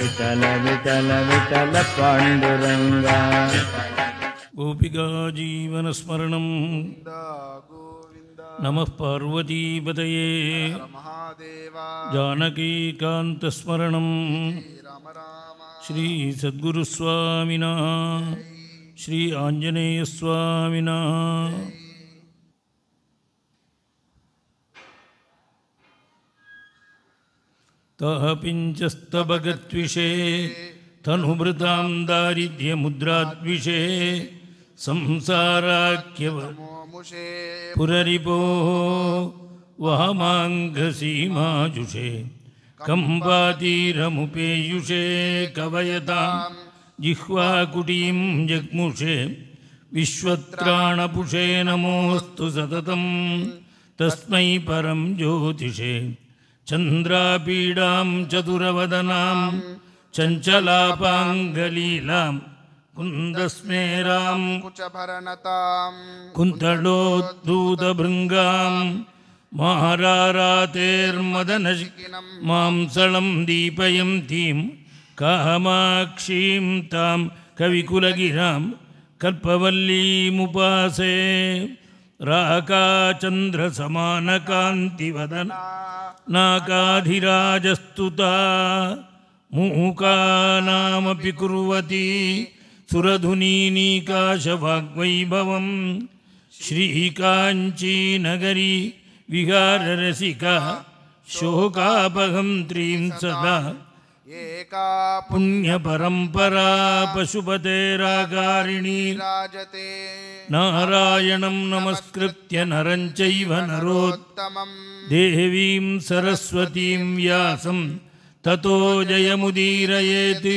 विठल विठल विठल पाण्डुरङ्गा गोपिकाजीवनस्मरणं नमः पार्वतीपतये जानकीकान्तस्मरणं श्रीसद्गुरुस्वामिना श्री आञ्जनेयस्वामिना तह पिञ्चस्तभगद्विषे तनुभृतां दारिद्र्यमुद्राद्विषे संसाराख्यव पुररिपो वहमाङ्घसीमाजुषे कम्बातीरमुपेयुषे कवयता जिह्वाकुटी जग्मुषे विश्वत्राणपुषे नमोस्तु सततं तस्मै परम ज्योतिषे चन्द्रापीडां चतुरवदनां चञ्चलापाङ्गलीलां कुन्दस्मेरां कुचभरणतां कुन्तलोद्धूतभृङ्गां भरनताम् कुन्तडोद्धूतभृङ्गां महारातेर्मदन दीपयन्तीं कामाक्षीं तां कविकुलगिरां कल्पवल्लीमुपासे राकाचन्द्रसमानकान्तिवदना नाकाधिराजस्तुता मूकानामपि कुर्वती सुरधुनीनीकाशभाग्वैभवं श्रीकाञ्चीनगरी विहाररसिका शोकापहं त्रीं सदा एका पुण्यपरम्परा पशुपते रागारिणी राजते नारायणम् नमस्कृत्य नरम् चैव नरोत्तमम् देवीम् सरस्वतीम् व्यासम् ततो जयमुदीरयेत्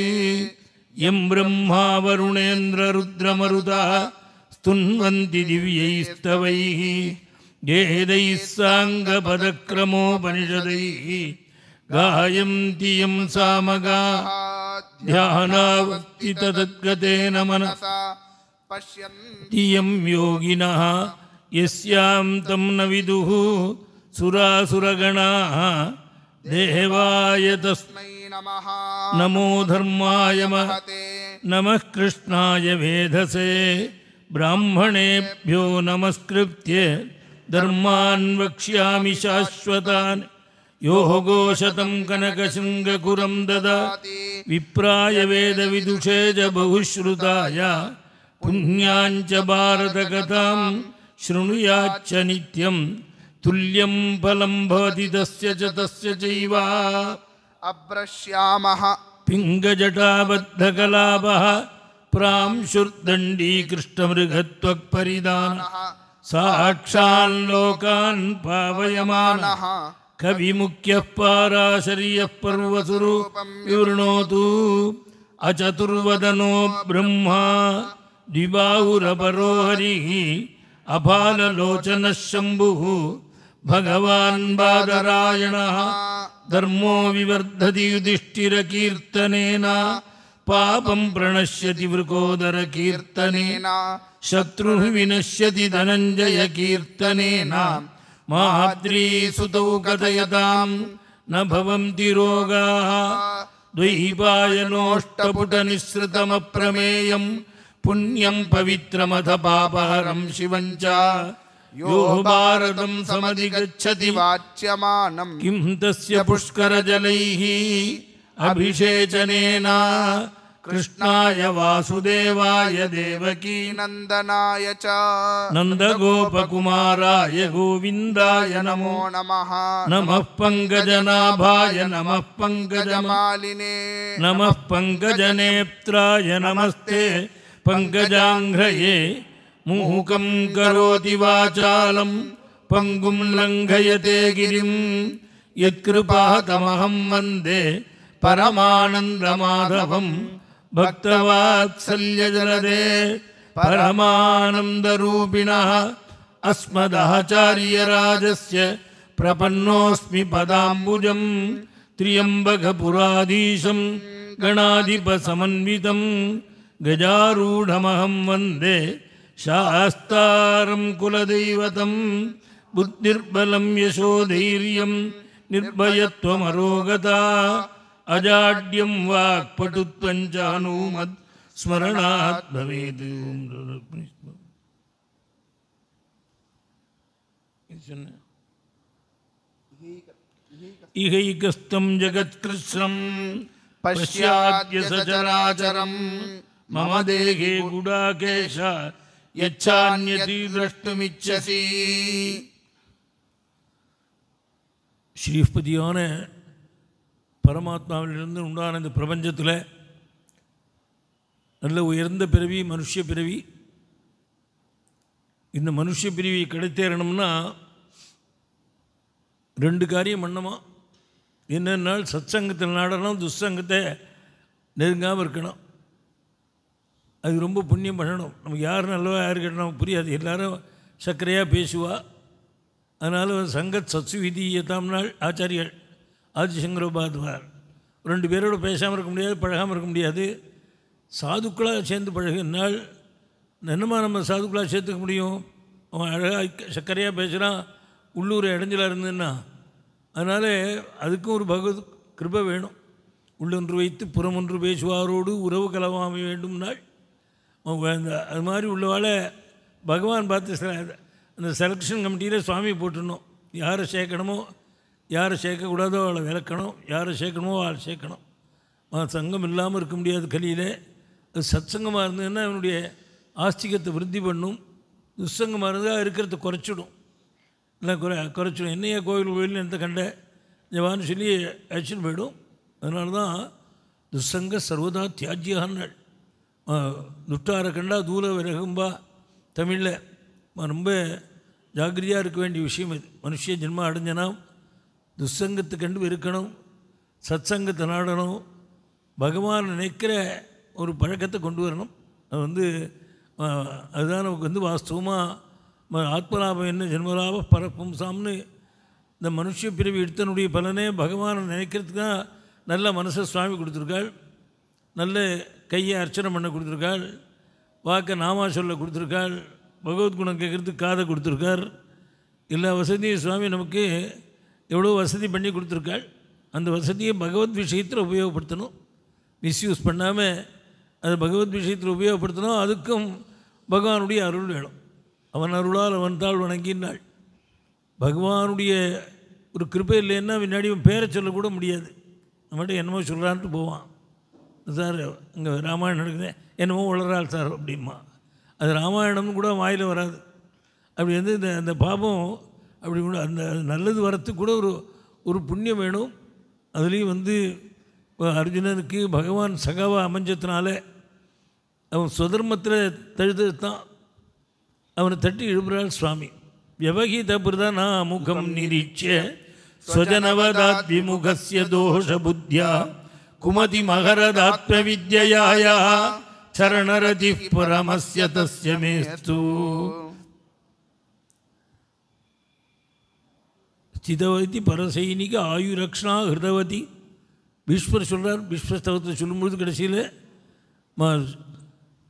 यम् ब्रह्मा वरुणेन्द्र रुद्रमरुदः स्तुन्वन्ति दिव्यैस्तवैः येदैः साङ्गपदक्रमोपनिषदैः गायन्ति यं सामगाः ध्यानावक्ति तदद्गतेन मनसा पश्यन्ति यं योगिनः यस्यां तं न विदुः सुरासुरगणाः देवाय तस्मै नमः नमो धर्माय महते नमः कृष्णाय वेधसे ब्राह्मणेभ्यो नमस्कृत्य धर्मान् वक्ष्यामि शाश्वतान् योः गोशतं कनकशृङ्गकुरं ददाति विप्राय वेद च बहुश्रुताय पुण्याञ्च भारतकथां शृणुयाच्च नित्यं तुल्यं फलं भवति तस्य च तस्य चैव अभ्रश्यामः पिङ्गजटाबद्धकलापः प्रांशुर्दण्डीकृष्णमृगत्वक्परिदानः साक्षाल्लोकान् पावयमानः ಕವಿ ಮುಖ್ಯ ಪರ್ವಸುರು ವಿವೃಣೋತು ಅಚತುರ್ವದನೋ ಬ್ರಹ್ಮ ದ್ವಿಬಾಹುರಪರೋ ಹರಿಃ ಅಫಾಲಲೋಚನಃ ಶಂಭು ಭಗವಾನ್ ಬಾದರಾಯಣಃ ಧರ್ಮೋ ವಿವರ್ಧತಿ ಯುಧಿಷ್ಠಿರಕೀರ್ತನೇನ ಪಾಪಂ ಪ್ರಣಶ್ಯತಿ ವಿನಶ್ಯತಿ ಧನಂಜಯ ಧನಂಜಯಕೀರ್ತನೇನ माद्रीसुतौ कथयतां न भवन्ति रोगाः द्वैपायनोष्टपुटनिःसृतमप्रमेयं पुण्यं पवित्रमथ पापहरं शिवं च यो भारतं समधिगच्छति वाच्यमानं किं तस्य पुष्करजलैः अभिषेचनेन कृष्णाय वासुदेवाय देवकीनन्दनाय च नन्दगोपकुमाराय गोविन्दाय नमो नमः नमः पङ्कजनाभाय नमः पङ्कजमालिने नमः पङ्कजनेत्राय नमस्ते पङ्कजाङ्घ्रये मुहुकं करोति वाचालम् पङ्गुं लङ्घयते गिरिं यत्कृपाः तमहं वन्दे परमानन्दमाधवम् भक्तवात्सल्यजलदे परमानन्दरूपिणः अस्मदाचार्यराजस्य प्रपन्नोऽस्मि पदाम्बुजम् त्र्यम्बकपुराधीशं गणाधिपसमन्वितं गजारूढमहं वन्दे शास्तारं कुलदैवतं बुद्धिर्बलं यशोधैर्यं निर्भयत्वमरोगता अजाड्यं वाक्पटुत्वञ्चानुमत् स्मरणात् भवेत् इहैकस्थं जगत्कृष्णं पश्याद्य सचराचरं मम देहे गुडाकेश यच्छान्यति द्रष्टुमिच्छसि श्रीपतियों பரமாத்மாவிலிருந்து உண்டான இந்த பிரபஞ்சத்தில் நல்ல உயர்ந்த பிறவி மனுஷ பிறவி இந்த மனுஷ பிரிவி கிடைத்தேறணும்னா ரெண்டு காரியம் பண்ணணுமா என்னென்னால் சச்சங்கத்தில் நாடணும் துஷ்சங்கத்தை நெருங்காமல் இருக்கணும் அது ரொம்ப புண்ணியம் பண்ணணும் நமக்கு யார் நல்லவா யார் கட்டணும் புரியாது எல்லோரும் சர்க்கரையாக பேசுவா அதனால் சங்கத் சத்சுவிதியத்தாம் நாள் ஆச்சாரியர்கள் ஆதி சங்கரோபாத்வார் ரெண்டு பேரோட பேசாமல் இருக்க முடியாது பழகாமல் இருக்க முடியாது சாதுக்களாக சேர்ந்து பழகினால் என்னமா நம்ம சாதுக்களாக சேர்த்துக்க முடியும் அவன் அழகாக சர்க்கரையாக பேசுகிறான் உள்ளூர் இடைஞ்சலாக இருந்ததுன்னா அதனால் அதுக்கும் ஒரு பகவத் கிருபை வேணும் உள்ளொன்று வைத்து புறம் ஒன்று பேசுவாரோடு உறவு கலவாமை அவன் அது மாதிரி உள்ளவால் பகவான் பார்த்து அந்த செலெக்ஷன் கமிட்டியில் சுவாமி போட்டுடணும் யாரை சேர்க்கணுமோ யாரை சேர்க்கக்கூடாதோ அவளை விளக்கணும் யாரை சேர்க்கணுமோ அவள் சேர்க்கணும் சங்கம் இல்லாமல் இருக்க முடியாது கலியில் அது சத்சங்கமாக இருந்ததுன்னா அவனுடைய ஆஸ்திகத்தை விருத்தி பண்ணும் துசங்கமாக இருந்தால் இருக்கிறத குறைச்சிடும் இல்லை குறை குறைச்சிடும் என்னையே கோவில் கோயில் எந்த கண்ட ஜவான்னு சொல்லி அழைச்சிட்டு போயிடும் அதனால தான் துசங்க சர்வதா தியாஜியான்னாள் துட்டார கண்டா தூர விரகும்பா தமிழில் ரொம்ப ஜாகிரதையாக இருக்க வேண்டிய விஷயம் இது மனுஷிய ஜென்மா அடைஞ்சனா கண்டு இருக்கணும் சத் சங்கத்தை நாடணும் பகவான் நினைக்கிற ஒரு பழக்கத்தை கொண்டு வரணும் அது வந்து அதுதான் நமக்கு வந்து வாஸ்தவமாக ஆத்மலாபம் என்ன ஜென்மலாப பரப்பும் சாம்னு இந்த மனுஷ பிரிவு எடுத்தனுடைய பலனே பகவானை நினைக்கிறதுக்கு தான் நல்ல மனசை சுவாமி கொடுத்துருக்காள் நல்ல கையை அர்ச்சனை பண்ண கொடுத்துருக்காள் வாக்க நாமா சொல்ல கொடுத்துருக்காள் பகவத்குணம் கேட்குறதுக்கு காதை கொடுத்துருக்கார் எல்லா வசதியும் சுவாமி நமக்கு எவ்வளோ வசதி பண்ணி கொடுத்துருக்காள் அந்த வசதியை பகவத் விஷயத்தில் உபயோகப்படுத்தணும் மிஸ்யூஸ் பண்ணாமல் அது பகவத் விஷயத்தில் உபயோகப்படுத்தணும் அதுக்கும் பகவானுடைய அருள் வேணும் அவன் அருளால் அவன் தாள் வணங்கினாள் பகவானுடைய ஒரு கிருப்பை இல்லைன்னா முன்னாடி பேரை சொல்லக்கூட முடியாது நம்மகிட்ட என்னமோ சொல்கிறான்ட்டு போவான் சார் இங்கே ராமாயணம் நடக்குது என்னமோ வளரால் சார் அப்படிமா அது ராமாயணம்னு கூட வாயில் வராது அப்படி வந்து இந்த அந்த பாபம் அப்படி கூட அந்த நல்லது வரத்துக்கு கூட ஒரு ஒரு புண்ணியம் வேணும் அதுலேயும் வந்து அர்ஜுனனுக்கு பகவான் சகாவாக அமைஞ்சதுனால அவன் சுதர்மத்தில் தழுதான் அவனை தட்டி எழுப்புறாள் சுவாமி வியவகீத நான் முகம் நிரீட்சிய ஸ்வஜனவதாத் விமுகசிய தோஷ புத்தியா குமதி மகரதாத்ம வித்யாயா சரணரதி பரமஸ்ய தஸ்ய சிதவதி பரசைனிக ஆயுரக்ஷனா ஹிருதவதி பீஸ்வர் சொல்கிறார் பீஸ்வஸ்தவத்தை சொல்லும்பொழுது கடைசியில் மா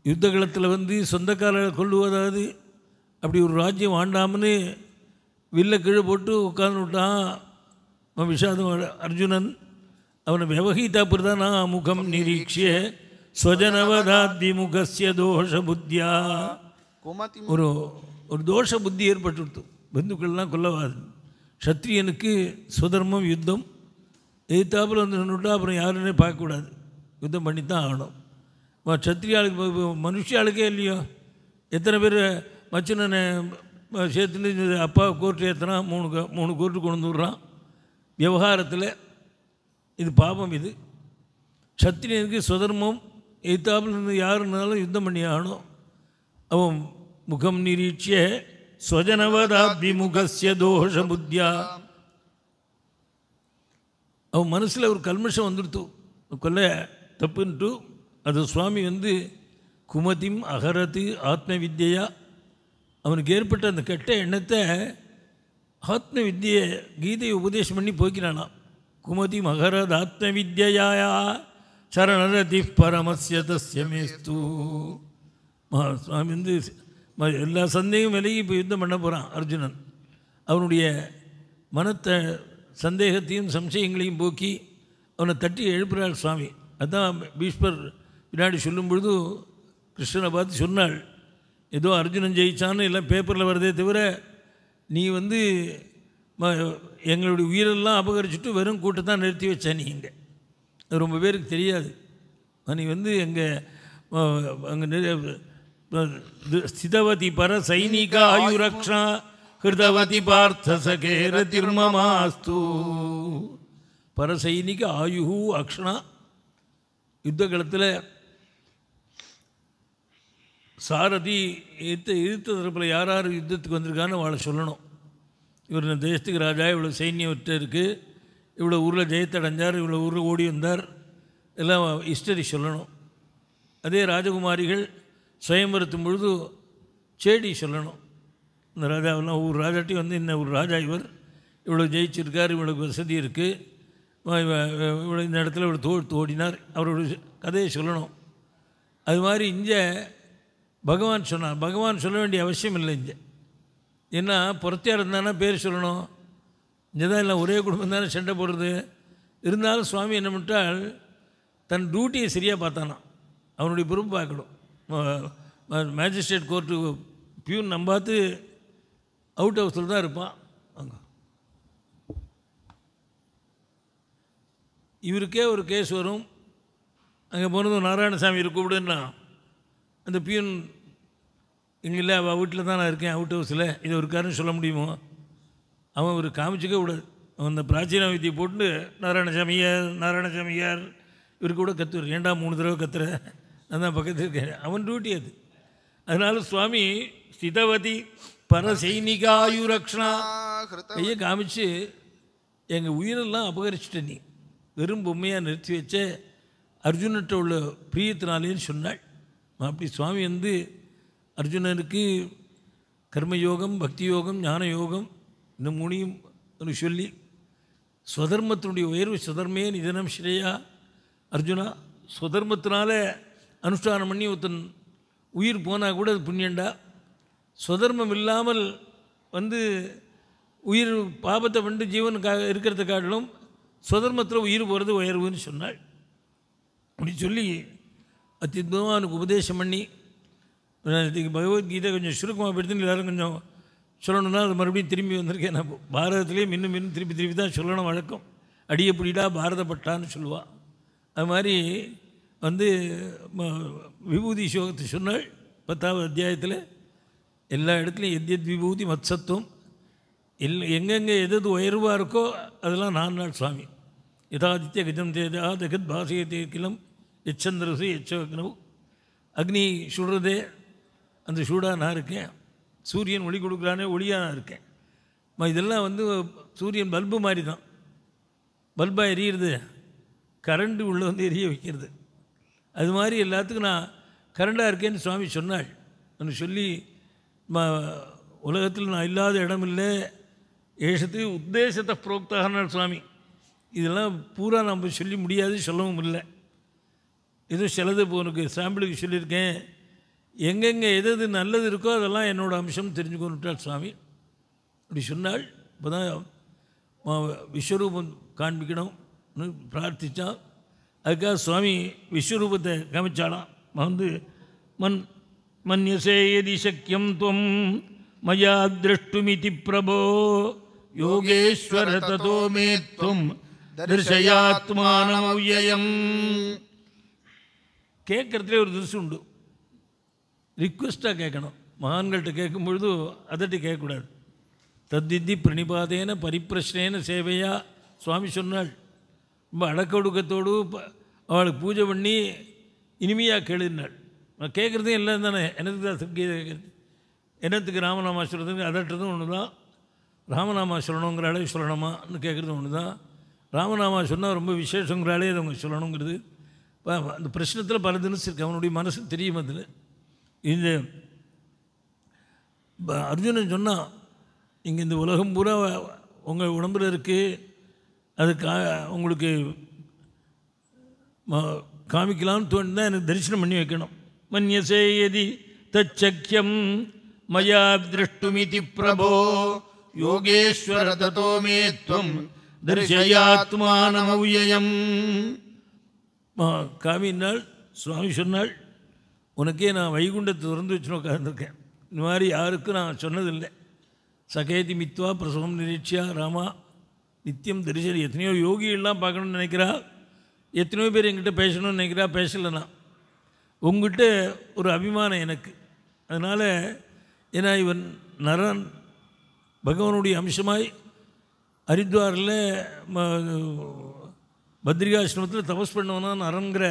யுத்த காலத்தில் வந்து சொந்தக்காரரை கொள்ளுவதாவது அப்படி ஒரு ராஜ்யம் ஆண்டாமன்னு வில்ல கீழே போட்டு உட்கார்ந்து விட்டான் விஷாதம் அர்ஜுனன் அவனை விவகிதா பிரதானா முகம் நிரீட்சிய ஸ்வஜனவதாதி முகசிய தோஷ புத்தியா ஒரு ஒரு தோஷ புத்தி ஏற்பட்டுடுத்து பந்துக்கள்லாம் கொல்லவாது சத்திரியனுக்கு சுதர்மம் யுத்தம் எதிர்த்தாப்பில் வந்து நின்றுட்டா அப்புறம் யாருன்னே பார்க்கக்கூடாது யுத்தம் பண்ணி தான் ஆகணும் சத்திரியாளுக்கு மனுஷியாளுக்கே இல்லையோ எத்தனை பேர் மச்சின சேர்த்துன்னு அப்பா கோர்ட்டு ஏற்றினா மூணு மூணு கோர்ட்டு கொண்டு விடுறான் விவகாரத்தில் இது பாபம் இது சத்திரியனுக்கு சுதர்மம் எதிர்த்தாப்பில் இருந்து யாருனாலும் யுத்தம் பண்ணி ஆகணும் அவன் முகம் நிரீட்சிய ஸ்வஜனவதாபிமுகசிய தோஷ புத்தியா அவன் மனசில் ஒரு கல்மஷம் வந்துடுத்து கொல்ல தப்புன்ட்டு அது சுவாமி வந்து குமதிம் அகரத்து ஆத்ம வித்யா அவனுக்கு ஏற்பட்ட அந்த கெட்ட எண்ணத்தை ஆத்ம வித்தியை கீதையை உபதேசம் பண்ணி போய்க்கிறானா குமதி மகரத் ஆத்ம வித்யாயா சரணரதி பரமசிய மகா சுவாமி வந்து எல்லா சந்தேகம் விலகி இப்போ யுத்தம் பண்ண போகிறான் அர்ஜுனன் அவனுடைய மனத்தை சந்தேகத்தையும் சம்சயங்களையும் போக்கி அவனை தட்டி எழுப்புகிறாள் சுவாமி அதுதான் பீஷ்மர் பின்னாடி சொல்லும் பொழுது கிருஷ்ணனை பார்த்து சொன்னாள் ஏதோ அர்ஜுனன் ஜெயிச்சான்னு எல்லாம் பேப்பரில் வருதே தவிர நீ வந்து எங்களுடைய உயிரெல்லாம் அபகரிச்சுட்டு வெறும் தான் நிறுத்தி வச்ச நீ இங்கே ரொம்ப பேருக்கு தெரியாது நீ வந்து எங்கள் அங்கே பர பார்த்த சகேர திருமமாஸ்து பர சைனிக ஆயு அக்ஷனா யுத்த காலத்தில் சாரதி எடுத்து இழுத்த தரப்பில் யார் யார் யுத்தத்துக்கு வந்திருக்கான்னு அவளை சொல்லணும் இவர் இந்த தேசத்துக்கு ராஜா இவ்வளோ விட்டு இருக்குது இவ்வளோ ஊரில் ஜெயத்தடைஞ்சார் இவ்வளோ ஊரில் ஓடி வந்தார் எல்லாம் ஹிஸ்டரி சொல்லணும் அதே ராஜகுமாரிகள் சுயம்பரத்து முழுது சேடி சொல்லணும் இந்த ராஜாவெல்லாம் ஒவ்வொரு ராஜாட்டையும் வந்து இன்ன ஒரு ராஜா இவர் இவ்வளோ ஜெயிச்சிருக்கார் இவ்வளோ வசதி இருக்குது இவ்வளோ இந்த இடத்துல இவ்வளோ தோழ்த்து ஓடினார் அவரோட கதையை சொல்லணும் அது மாதிரி இங்கே பகவான் சொன்னார் பகவான் சொல்ல வேண்டிய அவசியம் இல்லை இங்கே ஏன்னா புறத்தியாக இருந்தானா பேர் சொல்லணும் இங்கே தான் இல்லை ஒரே குடும்பம் தானே சண்டை போடுறது இருந்தாலும் சுவாமி என்ன பண்ணிட்டால் தன் டியூட்டியை சரியாக பார்த்தானா அவனுடைய பொறுப்பு பார்க்கணும் மேஜிஸ்ட்ரேட் கோர்ட்டு பியூன் நம்ம பார்த்து அவுட் ஹவுஸில் தான் இருப்பான் அங்கே இவருக்கே ஒரு கேஸ் வரும் அங்கே போனதும் நாராயணசாமி கூப்பிடுன்னா அந்த பியூன் இங்கே இல்லை அவள் வீட்டில் தான் நான் இருக்கேன் அவுட் ஹவுஸில் இது ஒரு காரணம் சொல்ல முடியுமோ அவன் ஒரு காமிச்சிக்க விடாது அவன் அந்த பிராச்சீன வித்தியை போட்டு நாராயணசாமி ஐயர் நாராயணசாமி யார் இவருக்கு கூட கத்துவார் ஏண்டா மூணு தடவை கத்துற அதான் பக்கத்தில் இருக்காரு அவன் டியூட்டி அது அதனால சுவாமி ஸ்திதவதி பரசைனிகாயுரக்ஷனா கையை காமிச்சு எங்கள் உயிரெல்லாம் அபகரிச்சிட்ட நீ வெறும் பொம்மையாக நிறுத்தி வச்ச அர்ஜுன்கிட்ட உள்ள பிரியத்தினாலேன்னு சொன்னாள் அப்படி சுவாமி வந்து அர்ஜுனனுக்கு கர்மயோகம் பக்தி யோகம் ஞான யோகம் இந்த மூணையும் சொல்லி சுதர்மத்தினுடைய உயர்வு சுதர்மே நிதனம் ஸ்ரேயா அர்ஜுனா சுதர்மத்தினால அனுஷ்டானம் பண்ணி ஒருத்தன் உயிர் போனால் கூட அது புண்ணியண்டா சுதர்மம் இல்லாமல் வந்து உயிர் பாபத்தை வந்து ஜீவனுக்காக இருக்கிறத காட்டிலும் சுதர்மத்தில் உயிர் போகிறது உயர்வுன்னு சொன்னாள் அப்படி சொல்லி அத்தியுதமாக அவனுக்கு உபதேசம் பண்ணி இதுக்கு பகவத்கீதை கொஞ்சம் சுருக்கமாக படுத்துன்னு எல்லோரும் கொஞ்சம் சொல்லணும்னா அது மறுபடியும் திரும்பி வந்திருக்கேன் நான் பாரதத்துலேயே இன்னும் இன்னும் திருப்பி திருப்பி தான் சொல்லணும் வழக்கம் அடியப்பிடிடா பாரதப்பட்டான்னு சொல்லுவாள் அது மாதிரி வந்து விபூதி ஸ்லோகத்தை சொன்னால் பத்தாவது அத்தியாயத்தில் எல்லா இடத்துலையும் எத்யத் விபூதி மத்சத்துவம் எல் எங்கெங்கே எதது உயர்வாக இருக்கோ அதெல்லாம் நான் நாள் சுவாமி யதாதித்ய கஜம் தேதா தகத் பாசிய தேக்கிலம் எச்சந்திரசு எச்சோக்னவு அக்னி சுடுறதே அந்த சூடாக நான் இருக்கேன் சூரியன் ஒளி கொடுக்குறானே ஒளியாக நான் இருக்கேன் இதெல்லாம் வந்து சூரியன் பல்பு மாதிரி தான் பல்பாக எரியிறது கரண்ட் உள்ளே வந்து எரிய வைக்கிறது அது மாதிரி எல்லாத்துக்கும் நான் கரண்டாக இருக்கேன்னு சுவாமி சொன்னாள் நான் சொல்லி உலகத்தில் நான் இல்லாத இடம் இல்லை ஏஷத்து உத்தேசத்தை புரோக்தாகனாள் சுவாமி இதெல்லாம் பூரா நம்ம சொல்லி முடியாது சொல்லவும் இல்லை எதுவும் சிலது இப்போ உனக்கு சாம்பிளுக்கு சொல்லியிருக்கேன் எங்கெங்கே எது எது நல்லது இருக்கோ அதெல்லாம் என்னோடய அம்சம் தெரிஞ்சுக்கொண்டுட்டாள் சுவாமி அப்படி சொன்னால் இப்போ தான் விஸ்வரூபம் காண்பிக்கணும்னு பிரார்த்தித்தான் அதுக்காக சுவாமி விஸ்வரூபத்தை கமிச்சாலாம் வந்து மண் மன்யசேயதி சக்கியம் துவம் மயா திரஷ்டுமிதி பிரபோ யோகேஸ்வர ததோ துவம் தரிசயாத்மானமவ்யம் கேட்குறதுலே ஒரு திருஷ்டி உண்டு ரிக்வெஸ்ட்டாக கேட்கணும் மகான்கள்கிட்ட கேட்கும் பொழுது அதட்டி கேட்கக்கூடாது தத்தித்தி பிரணிபாதேன பரிப்பிரஷ்னேன சேவையா சுவாமி சொன்னாள் ரொம்ப அடக்கொடுக்கத்தோடு அவளுக்கு பூஜை பண்ணி இனிமையாக கேளுனாள் நான் கேட்குறதும் எல்லாம் தானே எனக்கு தான் கீதை கேட்குறது என்னத்துக்கு ராமநாமாசுரத்துக்கு அதட்டுறதும் ஒன்று தான் ராமநாமா அளவு சொல்லணுமான்னு கேட்குறது ஒன்று தான் ராமநாமா சொன்னால் ரொம்ப விசேஷங்கிறாலே அதை அவங்க சொல்லணுங்கிறது அந்த பிரச்சனத்தில் பல தினசு இருக்குது அவனுடைய மனசு தெரியும் அதில் இந்த அர்ஜுனன் சொன்னால் இங்கே இந்த உலகம் பூரா உங்கள் உடம்புல இருக்குது அது கா உங்களுக்கு காமிக்கலாம்னு தோணுதான் எனக்கு தரிசனம் பண்ணி வைக்கணும் மன்யசேயதி தச்சக்கியம் மயா திருஷ்டுமிதி பிரபோ யோகேஸ்வர ததோ மே துவம் தரிசயாத்மானமவ்யம் காமினால் சுவாமி சொன்னால் உனக்கே நான் வைகுண்டத்தை திறந்து வச்சு உட்காந்துருக்கேன் இந்த மாதிரி யாருக்கும் நான் சொன்னதில்லை சகேதி மித்வா பிரசவம் நிரீட்சியா ராமா நித்தியம் தரிசனம் எத்தனையோ யோகிகள்லாம் பார்க்கணும்னு நினைக்கிறா எத்தனையோ பேர் எங்கிட்ட பேசணும்னு நினைக்கிறா பேசலைன்னா உங்ககிட்ட ஒரு அபிமானம் எனக்கு அதனால் ஏன்னா இவன் நரன் பகவானுடைய அம்சமாய் ஹரித்வாரில் பத்ரிகாசிரமத்தில் தபஸ் பண்ணவனா நரங்கிற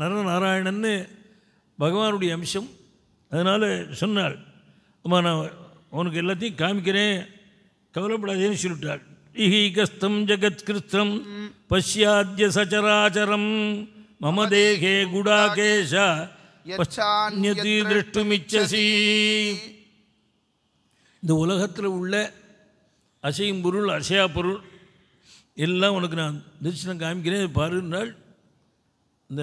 நரநாராயணன்னு பகவானுடைய அம்சம் அதனால் சொன்னாள் அம்மா நான் உனக்கு எல்லாத்தையும் காமிக்கிறேன் கவலைப்படாதேன்னு சொல்லிட்டாள் இஹீகஸ்தம் ஜெகத்கிருத்தம் பசியாத்திய சச்சராச்சரம் மம தேகே குடாகேஷ பச்சான்யதி இந்த உலகத்தில் உள்ள அசையும் பொருள் அசையா பொருள் எல்லாம் உனக்கு நான் தரிசனம் காமிக்கிறேன் பாருங்கள் இந்த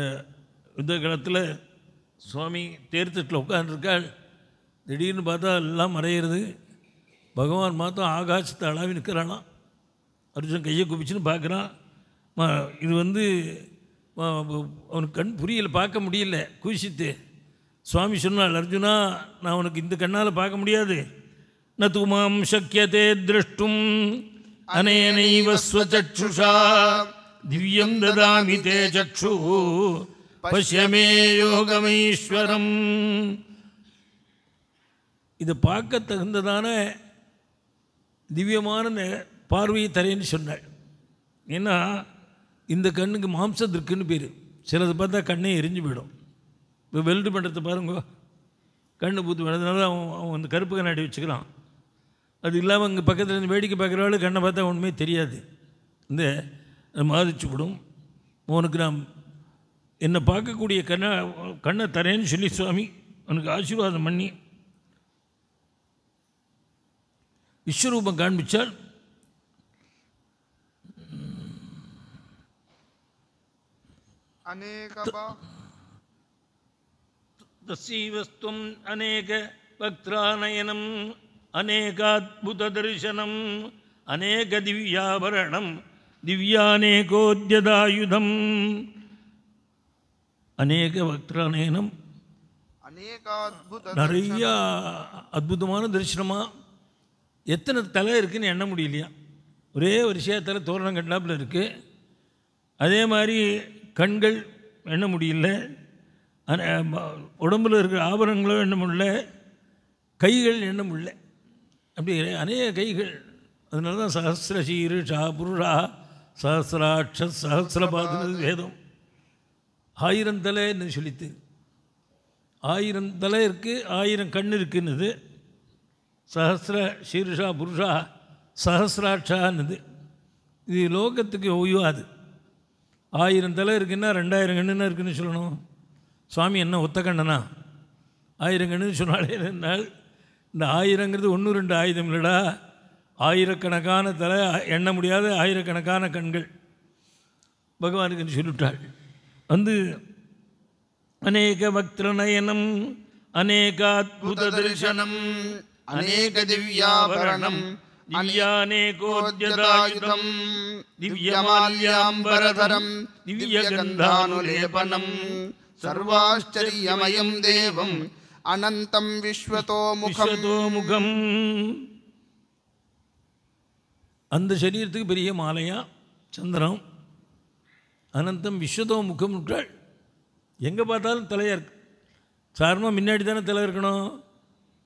யுத்த காலத்தில் சுவாமி தேர்த்தட்டில் உட்காந்துருக்காள் திடீர்னு பார்த்தா எல்லாம் மறையிறது பகவான் மாத்தம் ஆகாசத்தை அளவி நிற்கிறானா அர்ஜுன் கையை குபிச்சுன்னு பார்க்குறான் இது வந்து அவனுக்கு கண் புரியல பார்க்க முடியல குவிச்சித்து சுவாமி சொன்னால் அர்ஜுனா நான் உனக்கு இந்த கண்ணால் பார்க்க முடியாது ந துமாம் சக்கியதே திருஷ்டும் அனேனைவஸ்வச்சுஷா திவ்யம் ததாமி தே சக்ஷு பசியமே யோகமைஸ்வரம் இது பார்க்க தகுந்ததான திவ்யமான பார்வையை தரேன்னு சொன்னாள் ஏன்னா இந்த கண்ணுக்கு மாம்சத்திற்குன்னு பேர் சிலது பார்த்தா கண்ணே எரிஞ்சு போயிடும் இப்போ வெல்டு பண்ணுறதை பாருங்க கண்ணு பூத்து பண்ணதுனால அவன் அவன் அந்த கருப்பு கண்ணாடி வச்சுக்கிறான் அது இல்லாமல் இங்கே பக்கத்தில் இருந்து வேடிக்கை பார்க்குறவாள் கண்ணை பார்த்தா ஒன்றுமே தெரியாது இந்த மாதிச்சு விடும் உனக்கு நான் என்னை பார்க்கக்கூடிய கண்ணை கண்ணை தரேன்னு சொல்லி சுவாமி உனக்கு ஆசீர்வாதம் பண்ணி విశ్వరూపం కానిపించాడు అనేక తస్యవస్వం అనేకాద్భుత దర్శనం అనేక దివ్యాభరణం దివ్యానేకోద్యదాయుధం అనేక అనేక நிறைய అద్భుతమైన దర్శనమా எத்தனை தலை இருக்குதுன்னு எண்ண முடியலையா ஒரே ஒரு விஷயத்தில் தோரணம் கட்டாப்பில் இருக்குது அதே மாதிரி கண்கள் எண்ண முடியல உடம்பில் இருக்கிற ஆபரணங்களும் எண்ண முடியல கைகள் எண்ண முடியல அப்படி அநேக கைகள் அதனால தான் சஹசிர சீருஷா புருஷா சஹசிராட்ச சஹசிரபாதனது வேதம் ஆயிரம் தலைன்னு சொல்லித்து ஆயிரம் தலை இருக்குது ஆயிரம் கண் இருக்குன்னுது சஹசிர ஷீர்ஷா புருஷா சஹசிராட்சான்னு இது லோகத்துக்கு ஒய்யாது ஆயிரம் தலை இருக்குன்னா ரெண்டாயிரம் கண்ணுன்னா இருக்குன்னு சொல்லணும் சுவாமி என்ன ஒத்த கண்ணனா ஆயிரம் கண்ணுன்னு சொன்னாலே இருந்தால் இந்த ஆயிரங்கிறது ஒன்று ரெண்டு ஆயுதம் இல்லைடா ஆயிரக்கணக்கான தலை எண்ண முடியாத ஆயிரக்கணக்கான கண்கள் பகவானுக்கு சொல்லிவிட்டாள் வந்து அநேக பக்திரநயனம் அநேகாத்புத தரிசனம் अनेकदिव्याभरणम् दिव्यानेकोद्यदायुधम् दिव्यमाल्याम्बरधरम् दिव्यगन्धानुलेपनम् सर्वाश्चर्यमयम् देवम् अनन्तम् விஸ்வதோமுகம் அந்த சரீரத்துக்கு பெரிய மாலையா சந்திரம் அனந்தம் விஸ்வதோ முகம் எங்கே பார்த்தாலும் தலையாக இருக்கு சாரணம் முன்னாடி தானே தலை இருக்கணும்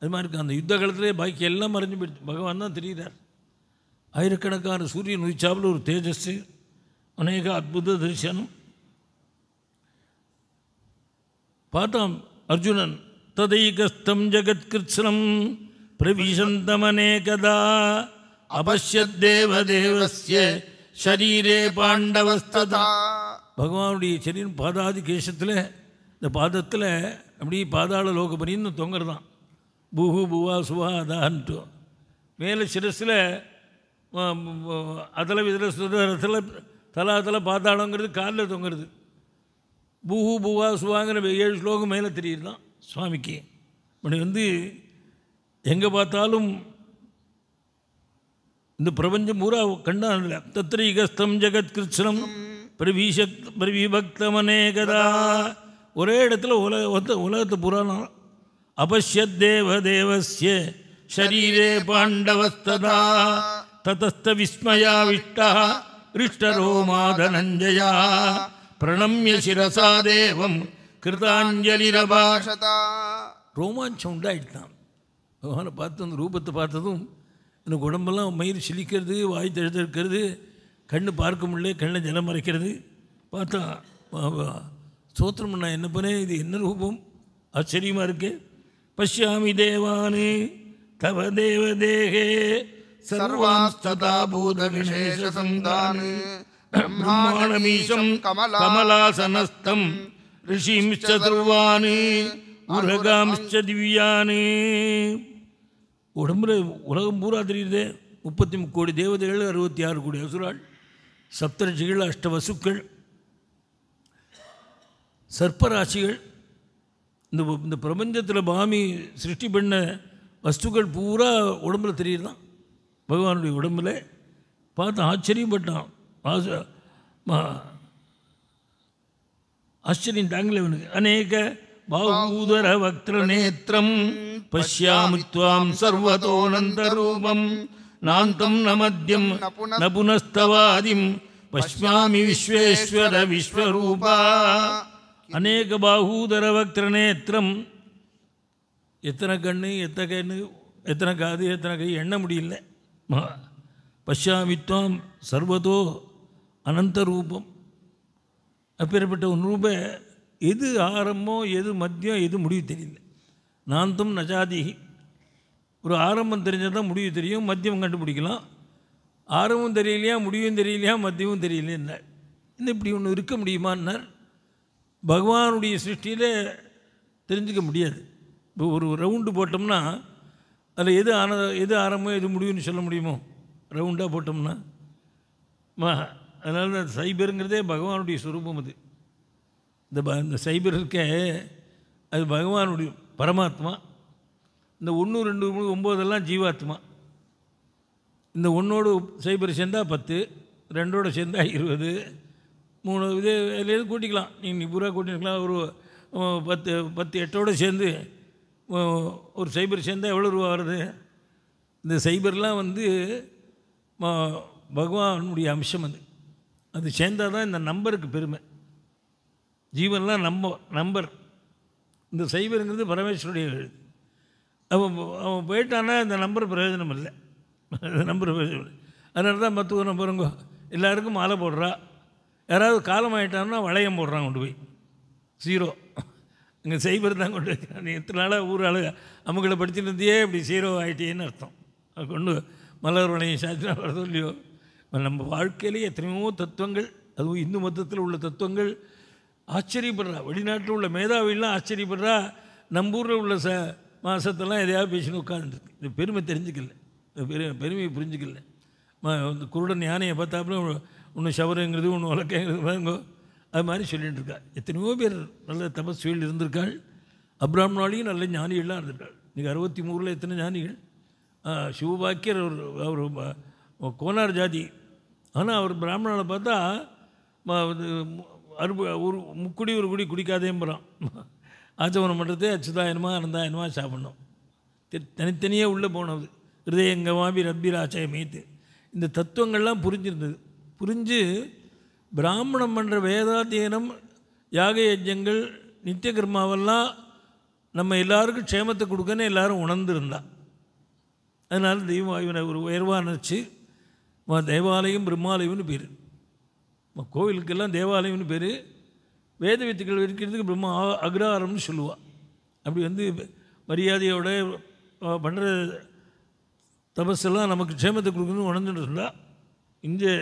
அது மாதிரி இருக்குது அந்த யுத்த காலத்திலே பாக்கி எல்லாம் மறைஞ்சு போயிடுச்சு பகவான் தான் தெரிகிறார் ஆயிரக்கணக்கான சூரியன் உயிச்சாப்பில் ஒரு தேஜஸ் அநேக அற்புத தரிசனம் பார்த்தோம் அர்ஜுனன் ததைகஸ்தம் ஜகத்கிருத்ஸ்னம் பிரவிசந்தமனேகதா அபஷ்யத்தேவதேவசிய சரீரே பாண்டவஸ்ததா பகவானுடைய சரீரம் பாதாதி கேசத்தில் இந்த பாதத்தில் அப்படி பாதாள லோகபரின்னு தொங்குறதான் புகு புவா சுவா అంటూ மேலே சிரஸில் அதில் இதில் சுதத்தில் தலா தலை பாத்தாளங்கிறது காலில் தொங்குறது பூஹு பூவா சுவாங்கிற ஏழு ஸ்லோகம் மேலே தெரியுதுதான் சுவாமிக்கு இப்படி வந்து எங்கே பார்த்தாலும் இந்த பிரபஞ்சம் பூரா கண்டா தத்ரீகஸ்தம் ஜெகத் கிருஷ்ணம் பிரவீஷக் பிரவிபக்தமனே கதா ஒரே இடத்துல உலக உலகத்தை புராணம் अपश्यद्देवदेवस्य शरीरे पाण्डवस्तदा ततस्तविस्मयाविष्टः हृष्टरोमा धनञ्जया प्रणम्य शिरसा देवं கிருதாஞ்சலிரபாஷதா ரோமாஞ்சம் உண்டாயிட்டான் பகவானை பார்த்து அந்த ரூபத்தை பார்த்ததும் எனக்கு உடம்பெல்லாம் மயிர் சிலிக்கிறது வாய் தெழுதிருக்கிறது கண் பார்க்க முடியல கண்ணை ஜலம் மறைக்கிறது பார்த்தா சோத்திரம் நான் என்ன பண்ணேன் இது என்ன ரூபம் ஆச்சரியமாக இருக்குது பசியாமி தேவானே தவ தேவதேகே சர்வாஸ்ததா உடம்புல உலகம் பூரா தெரியுது முப்பத்தி கோடி தேவதைகள் அறுபத்தி ஆறு கோடி அசுரால் சப்தரிஷிகள் அஷ்டவசுக்கள் சர்ப்பராசிகள் இந்த இந்த பிரபஞ்சத்தில் பாமி சிருஷ்டி பண்ண வஸ்துக்கள் பூரா உடம்பில் தெரியுதான் பகவானுடைய உடம்பில் பார்த்து ஆச்சரியப்பட்டான் ஆச்சரியம் தாங்களே அவனுக்கு அநேக பாகூதர வக்திர நேத்திரம் பசியாமித்வாம் சர்வதோனந்த ரூபம் நாந்தம் நமத்தியம் நபுனஸ்தவாதிம் பஷ்யாமி விஸ்வேஸ்வர விஸ்வரூபா அநேக பாகூதர బాహూధరవక్త్రనే நேத்திரம் எத்தனை கண்ணு எத்தனை கண்ணு எத்தனை காது எத்தனை கை எண்ண முடியல பஷ்யாமித்வாம் சர்வதோ அனந்த ரூபம் அப்பேற்பட்ட ஒரு ரூப எது ஆரம்பம் எது மத்தியம் எது முடிவு தெரியல நாந்தும் நஜாதிகி ஒரு ஆரம்பம் தெரிஞ்சால் தான் முடிவு தெரியும் மத்தியம் கண்டுபிடிக்கலாம் ஆரம்பம் தெரியலையா முடிவும் தெரியலையா மத்தியமும் தெரியலையா என்ன இப்படி ஒன்று இருக்க முடியுமான்னார் பகவானுடைய சிருஷ்டியில் தெரிஞ்சுக்க முடியாது இப்போ ஒரு ரவுண்டு போட்டோம்னா அதில் எது ஆன எது ஆரம்பமோ எது முடியும்னு சொல்ல முடியுமோ ரவுண்டாக போட்டோம்னா அதனால் சைபருங்கிறதே பகவானுடைய சுரூபம் அது இந்த ப இந்த சைபர் இருக்க அது பகவானுடைய பரமாத்மா இந்த ஒன்று ரெண்டு மூணு ஒம்போதெல்லாம் ஜீவாத்மா இந்த ஒன்றோடு சைபர் சேர்ந்தால் பத்து ரெண்டோடு சேர்ந்தால் இருபது மூணு இது இதுலேருந்து கூட்டிக்கலாம் நீங்கள் நிபுரா கூட்டிக்கலாம் ஒரு பத்து பத்து எட்டோடு சேர்ந்து ஒரு சைபர் சேர்ந்தால் எவ்வளோ ரூபா வருது இந்த சைபர்லாம் வந்து பகவானுடைய அம்சம் அது அது சேர்ந்தால் தான் இந்த நம்பருக்கு பெருமை ஜீவன்லாம் நம்ப நம்பர் இந்த சைபருங்கிறது பரமேஸ்வருடைய எழுது அவன் அவன் போயிட்டான்னா இந்த நம்பர் பிரயோஜனம் இல்லை நம்பர் பிரயோஜனம் இல்லை அதனால தான் பத்து நம்பருங்க எல்லாருக்கும் மாலை போடுறா யாராவது காலம் காலமாயிட்டாங்கன்னா வளையம் போடுறான் கொண்டு போய் சீரோ இங்கே சைபர் தான் கொண்டு நீ எத்தனை நாளாக ஊர் ஆளு அமுக்களை படிச்சுட்டு இருந்தியே இப்படி சீரோ ஆகிட்டேன்னு அர்த்தம் கொண்டு மலர் வளையம் சாத்தினா வர இல்லையோ நம்ம வாழ்க்கையிலே எத்தனையோ தத்துவங்கள் அதுவும் இந்து மதத்தில் உள்ள தத்துவங்கள் ஆச்சரியப்படுறா வெளிநாட்டில் உள்ள மேதாவிலாம் ஆச்சரியப்படுறா நம்ம ஊரில் உள்ள ச மாதத்தெல்லாம் எதையாவது பேசினு உட்காந்துருக்கு இது பெருமை தெரிஞ்சுக்கல பெரு பெருமையை புரிஞ்சுக்கல இந்த குருடன் யானையை பார்த்தாப்புல ஒன்று ஷவருங்கிறது ஒன்று வழக்கங்கிறது பாருங்கோ அது மாதிரி சொல்லிகிட்டு இருக்கா எத்தனையோ பேர் நல்ல தபஸ்வியில் இருந்திருக்காள் அப்ராம்னாலையும் நல்ல ஞானிகள்லாம் இருந்திருக்காள் இன்றைக்கி அறுபத்தி மூணில் எத்தனை ஞானிகள் சிவபாக்கியர் அவர் அவர் கோனார் ஜாதி ஆனால் அவர் பிராமணனை பார்த்தா அறுப ஒரு முக்குடி ஒரு குடி குடிக்காதேம்புறான் ஆச்சவனம் பண்ணுறது அச்சுதாயனமா அனந்தாயனமாக சாப்பிட்ணும் தனித்தனியே உள்ளே போனது ஹிருதயங்கமாபி ரப்பி ராச்சயமேத்து இந்த தத்துவங்கள்லாம் புரிஞ்சிருந்தது புரிஞ்சு பிராமணம் பண்ணுற வேதாத்தியனம் யாக யஜ்யங்கள் நித்திய கர்மாவெல்லாம் நம்ம எல்லாருக்கும் க்ஷேமத்தை கொடுக்கன்னு எல்லோரும் உணர்ந்துருந்தா அதனால் தெய்வம் இவனை ஒரு உயர்வாக நினச்சி தேவாலயம் பிரம்மாலயம்னு பேர் கோவிலுக்கெல்லாம் தேவாலயம்னு பேர் வேத வித்துக்கள் இருக்கிறதுக்கு பிரம்மா அக்ரஹாரம்னு சொல்லுவாள் அப்படி வந்து மரியாதையோட பண்ணுற தபஸெல்லாம் நமக்கு க்ஷேமத்தை கொடுக்கணும்னு உணர்ந்துட்டு இருந்தால் இங்கே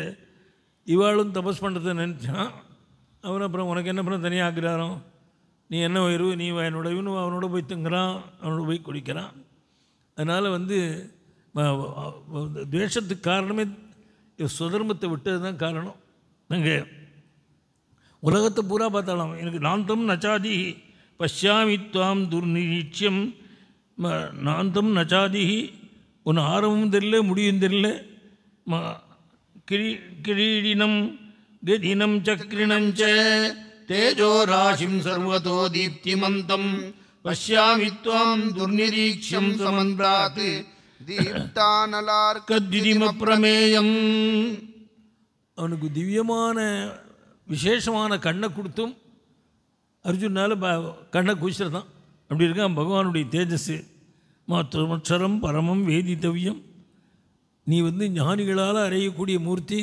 இவாளும் தபஸ் பண்ணுறதை நினச்சான் அவன் அப்புறம் உனக்கு என்ன பண்ண தனியாக ஆக்கிறாரோ நீ என்ன உயர்வு நீ என்னோட இவனு அவனோட போய் தங்குறான் அவனோட போய் குடிக்கிறான் அதனால் வந்து துவேஷத்துக்கு காரணமே சுதர்மத்தை விட்டது தான் காரணம் நாங்கள் உலகத்தை பூரா பார்த்தாலும் எனக்கு நான் தம் நச்சாதி பஷ்யாமி துவாம் நான் தம் நச்சாதி உன் ஆரம்பம் தெரியல முடியும் தெரியல கிரீடினம் கதினம் சக்ரிணம் தேஜோ ராசிம் சர்வதோ தீப்திமந்தம் பசியாமி துவாம் துர்நிரீக்ஷம் சமந்தாத் தீப்தானலார்க்கதிம பிரமேயம் அவனுக்கு திவ்யமான விசேஷமான கண்ணை கொடுத்தும் அர்ஜுனால கண்ணை கூசுறது அப்படி இருக்கான் பகவானுடைய தேஜஸ் மாத்திரமற்றரம் பரமம் வேதி தவியம் நீ வந்து ஞானிகளால் அறையக்கூடிய மூர்த்தி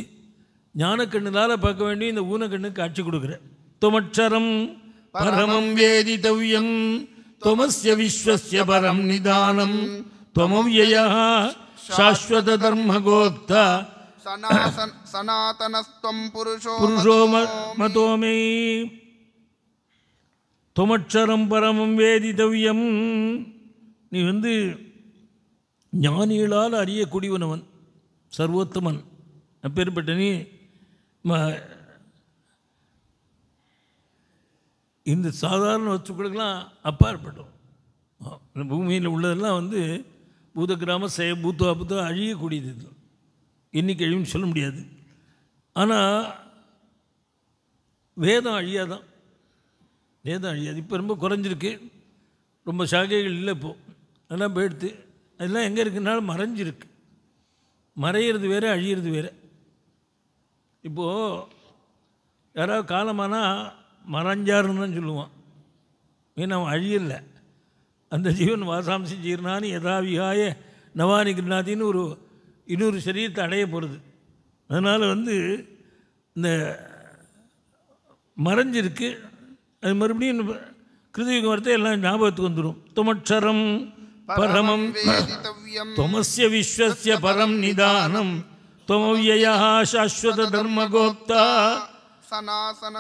ஞானக்கண்ணினால் பார்க்க வேண்டிய இந்த ஊனக்கண்ணுக்கு காட்சி கொடுக்குற தொமட்சரம் பரமம் வேதி தவ்யம் தொமஸ்ய விஸ்வசிய பரம் நிதானம் தொமவியா சாஸ்வத தர்மகோக்தா சனாதனஸ்தம் புருஷோ புருஷோ மதோமே தொமட்சரம் பரமம் வேதிதவ்யம் நீ வந்து ஞானிகளால் அறியக்கூடியவனவன் சர்வோத்தமன் அப்பேற்பட்ட நீ இந்த சாதாரண வச்சுக்களுக்கெல்லாம் அப்பாற்பட்டோம் இந்த பூமியில் உள்ளதெல்லாம் வந்து பூத கிராம செய பூத்துவா பூத்துவா அழியக்கூடியது இது எண்ணிக்கை அழிவுன்னு சொல்ல முடியாது ஆனால் வேதம் அழியாதான் வேதம் அழியாது இப்போ ரொம்ப குறைஞ்சிருக்கு ரொம்ப சாகைகள் இல்லை இப்போது அதெல்லாம் போயிடுத்து அதெல்லாம் எங்கே இருக்குனாலும் மறைஞ்சிருக்கு மறையிறது வேறு அழியிறது வேறு இப்போது யாராவது காலமானால் மறைஞ்சாருன்னு சொல்லுவான் மீன் அவன் அழியலை அந்த ஜீவன் வாசாம்சி ஜீர்ணானி யதாவிகாய நவானி கிருநாதின்னு ஒரு இன்னொரு சரீரத்தை அடைய போகிறது அதனால் வந்து இந்த மறைஞ்சிருக்கு அது மறுபடியும் கிருதியுகம் வரத்தை எல்லாம் ஞாபகத்துக்கு வந்துடும் துமட்சரம் பரமம் त्वमस्य விஷ்வசிய பரம் நிதானம் त्वमव्ययः शाश्वतधर्मगोप्ता सनातन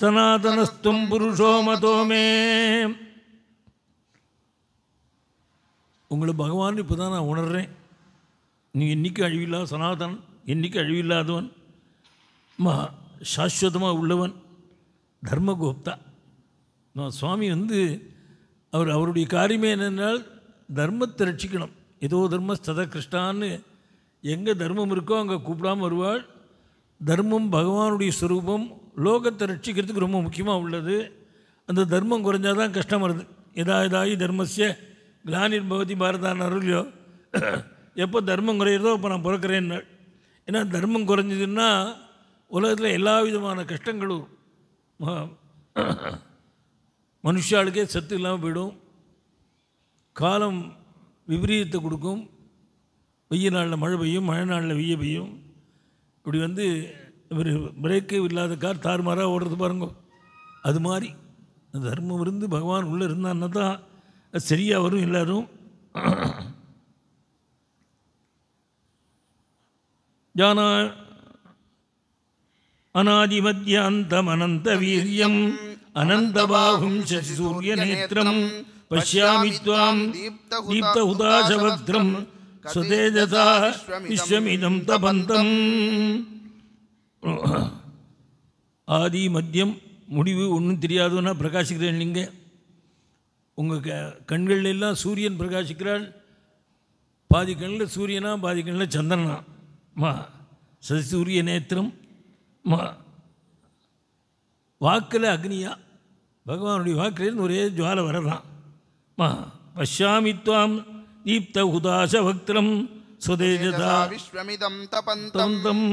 சனாதனஸ்தும் पुरुषो मतो உங்களை பகவான் இப்போ தான் நான் உணர்றேன் நீ என்றைக்கு அழிவில்லா சனாதன் என்றைக்கு அழிவில்லாதவன் மா சாஸ்வதமாக உள்ளவன் தர்மகோப்தா நான் சுவாமி வந்து அவர் அவருடைய காரியமே என்னென்னால் தர்மத்தை ரட்சிக்கணும் ஏதோ தர்மஸ்தத கிருஷ்ணான்னு எங்கே தர்மம் இருக்கோ அங்கே கூப்பிடாமல் வருவாள் தர்மம் பகவானுடைய சுரூபம் லோகத்தை ரட்சிக்கிறதுக்கு ரொம்ப முக்கியமாக உள்ளது அந்த தர்மம் குறைஞ்சால் தான் கஷ்டம் வருது எதா எதாயி தர்மசிய கிளானிர் பகவதி பாரதான் அருள்யோ எப்போ தர்மம் குறையிறதோ அப்போ நான் பிறக்கிறேன் ஏன்னா தர்மம் குறைஞ்சதுன்னா உலகத்தில் எல்லா விதமான கஷ்டங்களும் மனுஷாளுக்கே சத்து இல்லாமல் போயிடும் காலம் விபரீதத்தை கொடுக்கும் வெய்ய நாளில் மழை பெய்யும் மழை நாளில் வெய்ய பெய்யும் இப்படி வந்து இவர் பிரேக்கே இல்லாத கார் தாறுமாறாக ஓடுறது பாருங்க அது மாதிரி தர்மம் இருந்து பகவான் உள்ளே இருந்தான்னா தான் சரியாக வரும் எல்லோரும் ஜான அநாதிபத்ய அந்தம் அனந்த வீரியம் அனந்தபாகும் சசி சூரிய நேத்திரம் ஆதி மத்தியம் முடிவு ஒன்றும் தெரியாதுன்னா பிரகாசிக்கிறேன் நீங்கள் உங்கள் க கண்கள் எல்லாம் சூரியன் பிரகாசிக்கிறாள் பாதி கண்ணில் சூரியனா பாதி கண்ணில் சந்திரனா மா சூரிய நேத்திரம் மா வாக்கில் அக்னியா பகவானுடைய வாக்கிலேருந்து ஒரே ஜுவாலை வர்றான் पश्यामि त्वां दीप्तहुदाशभक्त्रं स्वदेजसा विश्वमिदं तपन्तं तम्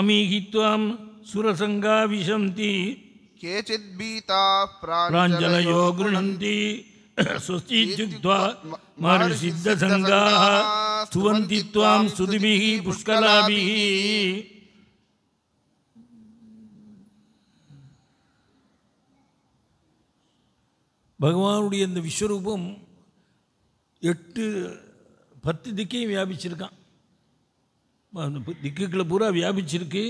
अमीहि त्वां सुरसङ्गा विशन्ति केचिद्भीताः प्राञ्जलयो गृह्णन्ति பகவானுடைய இந்த விஸ்வரூபம் எட்டு பத்து திக்கையும் வியாபிச்சிருக்கான் திக்குக்களை பூரா வியாபிச்சிருக்கு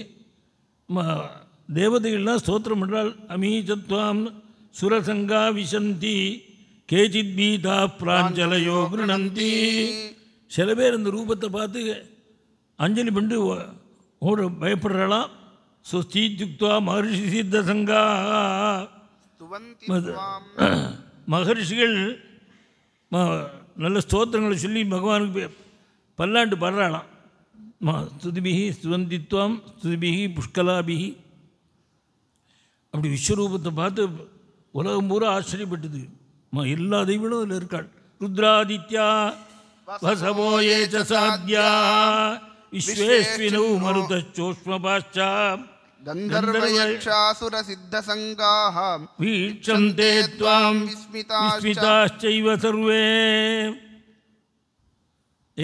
தேவதைகள்லாம் ஸ்தோத்திரம் என்றால் அமீசத்வாம் சுரசங்கா விசந்தி கேஜித் பீதா பிராஞ்சலையோ கிருணந்தி சில பேர் இந்த ரூபத்தை பார்த்து அஞ்சலி பண்ணி ஓட பயப்படுறலாம் சுஸ்தி ஜுக்துவா மகர்ஷி சித்த சங்கா மகர்ஷிகள் நல்ல ஸ்தோத்திரங்களை சொல்லி பகவானுக்கு பல்லாண்டு படுறாளாம் ஸ்துதிபிகி ஸ்துவந்தித்வம் ஸ்துதிபிகி புஷ்கலாபிகி அப்படி விஸ்வரூபத்தை பார்த்து உலகம் பூரா ஆச்சரியப்பட்டது எல்லா தெய்வங்களும் அதில் இருக்காள் ருத்ராதித்யா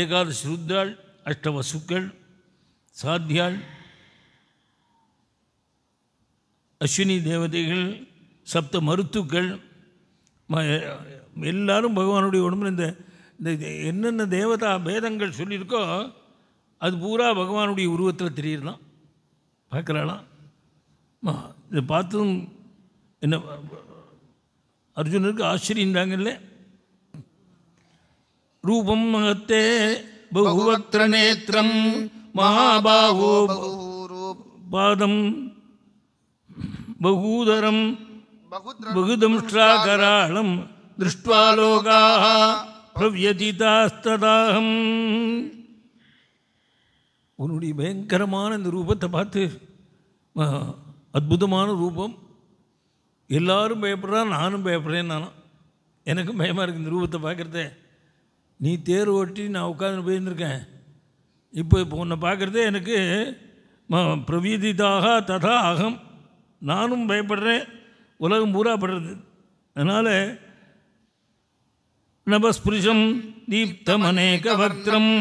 एकादश अश्विनी देवते सप्त எல்லாரும் பகவானுடைய உடம்புல இந்த இந்த என்னென்ன தேவதா பேதங்கள் சொல்லியிருக்கோ அது பூரா பகவானுடைய உருவத்தில் தெரியலாம் பார்க்கலாம் இதை பார்த்தும் என்ன அர்ஜுனருக்கு ஆச்சரியந்தாங்கல்ல ரூபம் மகத்தே பகுவத்திர நேத்திரம் மகாபாகோ பாதம் பகூதரம் बहुदंष्ट्राकरालं दृष्ट्वा பிரவியதிதாஸ்ததாகம் உன்னுடைய பயங்கரமான இந்த ரூபத்தை பார்த்து அற்புதமான ரூபம் எல்லாரும் பயப்படுறா நானும் பயப்படுறேன் நானும் எனக்கும் பயமாக இருக்குது இந்த ரூபத்தை பார்க்குறத நீ தேர் ஓட்டி நான் உட்காந்து போயிருந்துருக்கேன் இப்போ இப்போ உன்னை பார்க்குறதே எனக்கு பிரவீதிதாக ததா அகம் நானும் பயப்படுறேன் உலகம் பூராப்படுறது அதனால் நபஸ்பிருஷம் தீப்தம் அநேக பத்திரம்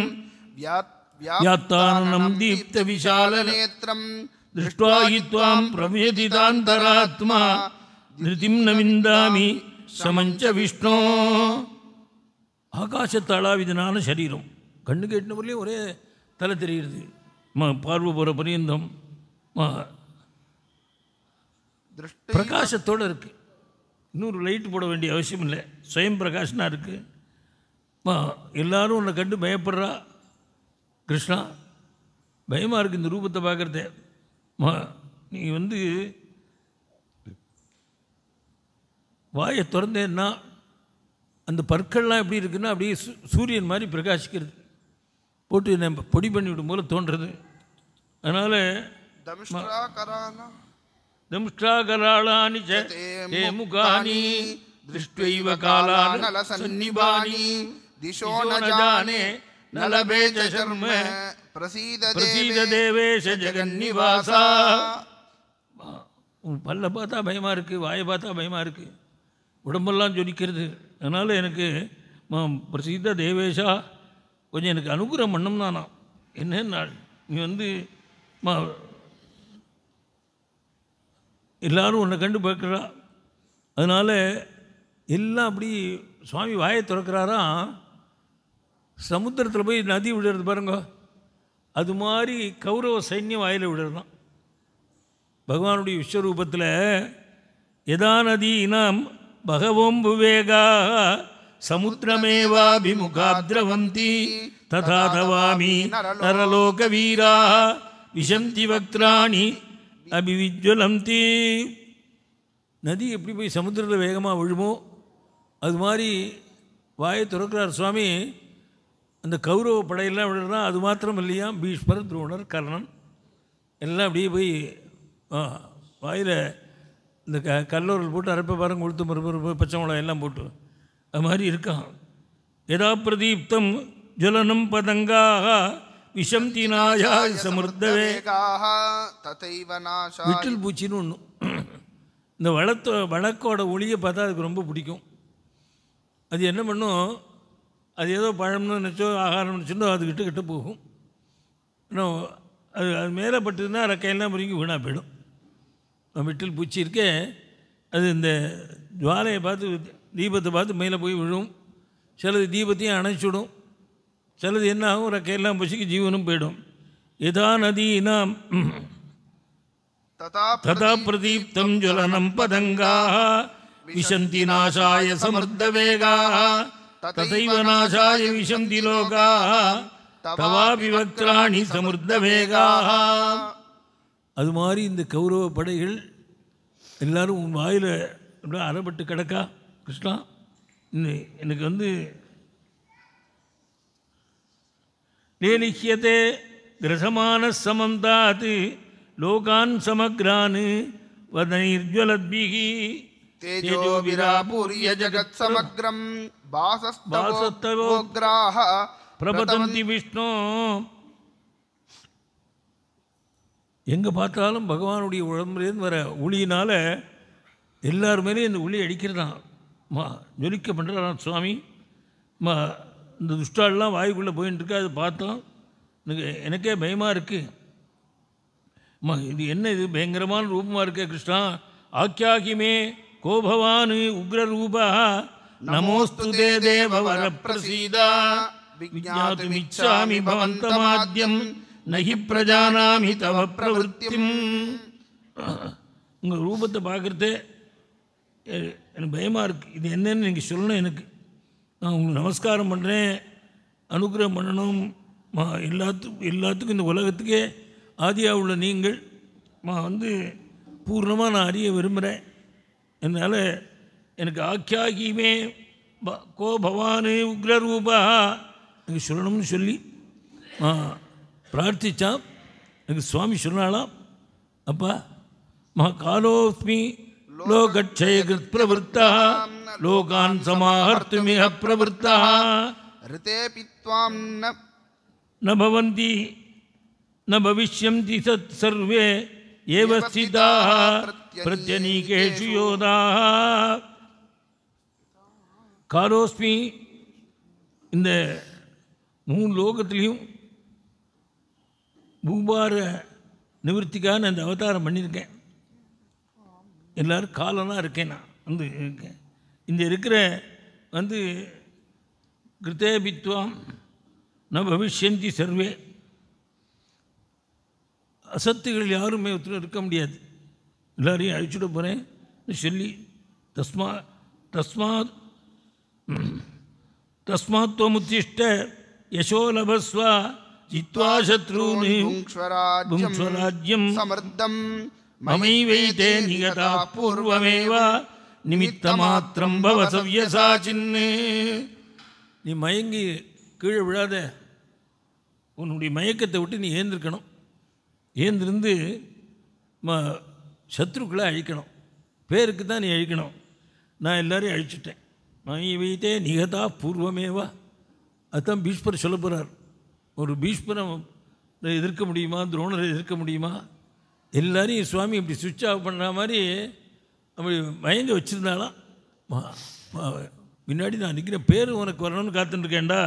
வியாத்தானம் தீப்த விஷால நேத்திரம் திருஷ்டுவாயித்வாம் பிரவேதிதாந்தராத்மா நிருதிம் நவிந்தாமி சமஞ்ச விஷ்ணு ஆகாசத்தாளாவிதனான சரீரம் கண்ணு கேட்டின ஒரே தலை தெரிகிறது பார்வை போகிற பரியந்தம் பிரகாசத்தோடு இருக்குது இன்னொரு லைட் போட வேண்டிய அவசியம் இல்லை சுயம் பிரகாஷனாக இருக்குது எல்லோரும் உன்னை கண்டு பயப்படுறா கிருஷ்ணா பயமாக இருக்குது இந்த ரூபத்தை பார்க்குறத மா நீ வந்து வாயை திறந்தேன்னா அந்த பற்கள்லாம் எப்படி இருக்குன்னா அப்படியே சூரியன் மாதிரி பிரகாசிக்கிறது போட்டு நம்ம பொடி பண்ணி விடும் போல தோன்றது அதனால் दंष्टाकराळानि च ते मुखानि दृष्ट्वैव कालानलसन्निभानि दिशो न जाने न लभे च பிரசீத प्रसीददेवेश जगन्निवासा உன் பல்ல பார்த்தா பயமாக இருக்குது வாயை பார்த்தா பயமாக இருக்குது உடம்பெல்லாம் ஜொலிக்கிறது அதனால் எனக்கு பிரசித்த தேவேஷா கொஞ்சம் எனக்கு அனுகிரகம் பண்ணம்னா நான் என்ன நாள் நீ வந்து எல்லோரும் உன்னை கண்டு பார்க்குறா அதனால் எல்லாம் அப்படி சுவாமி வாயை திறக்கிறாராம் சமுத்திரத்தில் போய் நதி விடுறது பாருங்க அது மாதிரி கௌரவ சைன்யம் வாயில் விடுறதாம் பகவானுடைய விஸ்வரூபத்தில் நதி நதீனாம் பகவோம் விவேகா சமுத்திரமேவாபிமுகாத்ரவந்தி ததா தவாமி நரலோக வீரா விஷந்தி வக்திராணி அபிவிஜ்வலம் தீ நதி எப்படி போய் சமுத்திரத்தில் வேகமாக விழுமோ அது மாதிரி வாயை துறக்கிறார் சுவாமி அந்த கௌரவ படையெல்லாம் விழுறா அது மாத்திரம் இல்லையா பீஷ்மர் துரோணர் கர்ணன் எல்லாம் அப்படியே போய் வாயில் இந்த க கல்லூரில் போட்டு அரைப்ப பாருங்க கொடுத்து மறுப்பு பச்சை மிளகா எல்லாம் போட்டு அது மாதிரி இருக்கான் எதா பிரதீப்தம் ஜுலனம் பதங்காக விஷந்தி நாயாய் சமர்த்தவே விட்டில் பூச்சின்னு ஒன்று இந்த வளத்தோ வழக்கோட ஒளியை பார்த்தா அதுக்கு ரொம்ப பிடிக்கும் அது என்ன பண்ணும் அது ஏதோ பழம்னு நினச்சோ ஆகாரம் நினச்சோ அது கிட்ட கிட்ட போகும் அது அது மேலே பட்டுதுன்னா ரெக்கையெல்லாம் பிடிக்கும் வீணாக போயிடும் விட்டில் பூச்சி இருக்கே அது இந்த ஜுவாலையை பார்த்து தீபத்தை பார்த்து மேலே போய் விழும் சிலது தீபத்தையும் அணைச்சிடும் சிலது என்ன ஆகும் ரெக்கையெல்லாம் பசிக்கு ஜீவனும் போயிடும் எதா நதீனாம் ததா பிரதீப்தம் ஜுவலனம் பதங்காக விசந்தி நாசாய சமர்த்த வேகாக ததைவ நாசாய விசந்தி லோகாக தவாபி சமர்த்த வேகாக அது மாதிரி இந்த கௌரவ படைகள் எல்லாரும் உன் வாயில் அப்படியே அறப்பட்டு கிடக்கா கிருஷ்ணா எனக்கு வந்து லேலிஹியதே கிரசமான சமந்தாது லோகான் சமக்ரானு வதனிர்ஜ்வலத்பிகி தேஜோவிராபூரிய ஜகத் சமக்ரம் பாசஸ்தவோக்ராஹ பிரபதந்தி விஷ்ணு எங்க பார்த்தாலும் பகவானுடைய உடம்புலேருந்து வர ஒளியினால எல்லாருமேலேயும் இந்த ஒளி அடிக்கிறதான் மா ஜொலிக்க பண்ணுறான் சுவாமி மா இந்த துஷ்டாலெலாம் வாய்க்குள்ளே போயின்ட்டுருக்கு அதை பார்த்தோம் எனக்கு எனக்கே பயமாக இருக்குது இது என்ன இது பயங்கரமான ரூபமாக இருக்கே கிருஷ்ணா ஆக்கியாகிமே கோபவான் உக்ர ரூபா நமோஸ்து தே தேவர இச்சாமி விஜாத்துமிச்சாமி பவந்தமாத்தியம் நகி பிரஜானாமி தவ பிரவருத்தியும் உங்கள் ரூபத்தை பார்க்குறதே எனக்கு பயமாக இருக்குது இது என்னென்னு நீங்கள் சொல்லணும் எனக்கு நான் உங்களுக்கு நமஸ்காரம் பண்ணுறேன் அனுகிரகம் பண்ணணும் மா எல்லாத்துக்கும் எல்லாத்துக்கும் இந்த உலகத்துக்கே ஆதியாக உள்ள நீங்கள் மா வந்து பூர்ணமாக நான் அறிய விரும்புகிறேன் அதனால் எனக்கு ஆக்கியாகியுமே கோ பவானு உக்ரரூபா எனக்கு சொல்லணும்னு சொல்லி பிரார்த்தித்தான் எனக்கு சுவாமி சொன்னாலாம் அப்பா மா காலோஸ்மி லோகட்சய பிரவருத்தா लोकान समाहर्तुमि अप्रवृत्ता रते पित्वाम न न भवंति न भविष्यम् ये वस्तिदा प्रत्यनीके जुयोदा कारोस्मी इन्द मूल लोग तलियों निवृत्ति का न दावतार एल का ना कालना இந்த இருக்கிற வந்து கிருத்தேபித்வம் ந பவிஷ்யந்தி சர்வே அசத்துகள் யாருமே ஒருத்தர் இருக்க முடியாது எல்லாரையும் அழிச்சுட போகிறேன் சொல்லி தஸ்மா தஸ்மாத் தஸ்மாத்வமுத்திஷ்ட யசோலபஸ்வா ஜித்வா சத்ரூன் சமர்த்தம் மமைவைத்தே நிகதா பூர்வமேவா நிமித்தமாத்திரம் பவ நீ மயங்கி கீழே விழாத உன்னுடைய மயக்கத்தை விட்டு நீ ஏந்திருக்கணும் ஏந்திருந்து ம சத்ருக்களை அழிக்கணும் பேருக்கு தான் நீ அழிக்கணும் நான் எல்லோரையும் அழிச்சிட்டேன் மயங்கி வைத்தே நிகதா பூர்வமேவா அதுதான் பீஷ்பர் சொல்ல போகிறார் ஒரு பீஷ்பரை எதிர்க்க முடியுமா துரோணரை எதிர்க்க முடியுமா எல்லாரையும் சுவாமி இப்படி சுவிட்ச் ஆஃப் பண்ணுற மாதிரி அப்படி மயங்க வச்சுருந்தாலும் முன்னாடி நான் நிற்கிற பேர் உனக்கு வரணும்னு காத்துட்டுருக்கேன்டா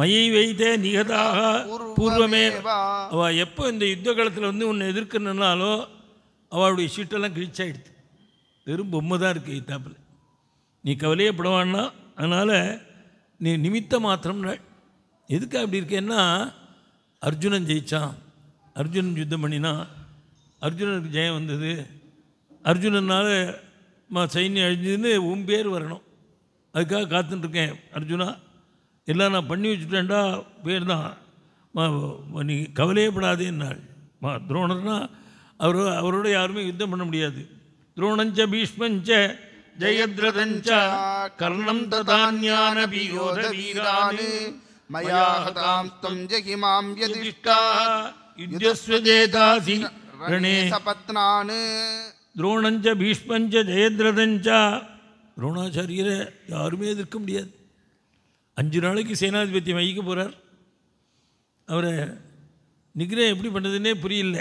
மையை வைத்தே நிகதாக பூர்வமே அவள் எப்போ இந்த யுத்த காலத்தில் வந்து உன்னை எதிர்க்கணுன்னாலோ அவளுடைய சீட்டெல்லாம் கிழிச்சாயிடுது வெறும் பொம்மை தான் இருக்குது தாப்பில் நீ கவலையே படவான்னா அதனால் நீ நிமித்த மாத்திரம் எதுக்கு அப்படி இருக்கேன்னா அர்ஜுனன் ஜெயித்தான் அர்ஜுனன் யுத்தம் பண்ணினா அர்ஜுனனுக்கு ஜெயம் வந்தது அர்ஜுனனால் சைன்யம் அழிஞ்சதுன்னு உன் பேர் வரணும் அதுக்காக காத்துட்ருக்கேன் அர்ஜுனா எல்லாம் நான் பண்ணி வச்சுட்டேன்டா பேர் தான் நீ கவலையே படாதே நாள் மா துரோணர்னா அவர் அவரோட யாருமே யுத்தம் பண்ண முடியாது துரோணஞ்ச பீஷ்மஞ்ச ஜெயத்ரதஞ்ச கர்ணம் ததான்யான பியோத வீரானு மயாஹதாம் தம் ஜகிமாம் யதிஷ்டா யுத்தஸ்வ ரணே சபத்னானு துரோணஞ்ச பீஷ்மஞ்ச ஜெயத்ரதஞ்ச துரோணாச்சாரியரை யாருமே எதிர்க்க முடியாது அஞ்சு நாளைக்கு சேனாதிபத்தியம் வகிக்க போகிறார் அவரை நிகிரகம் எப்படி பண்ணதுன்னே புரியல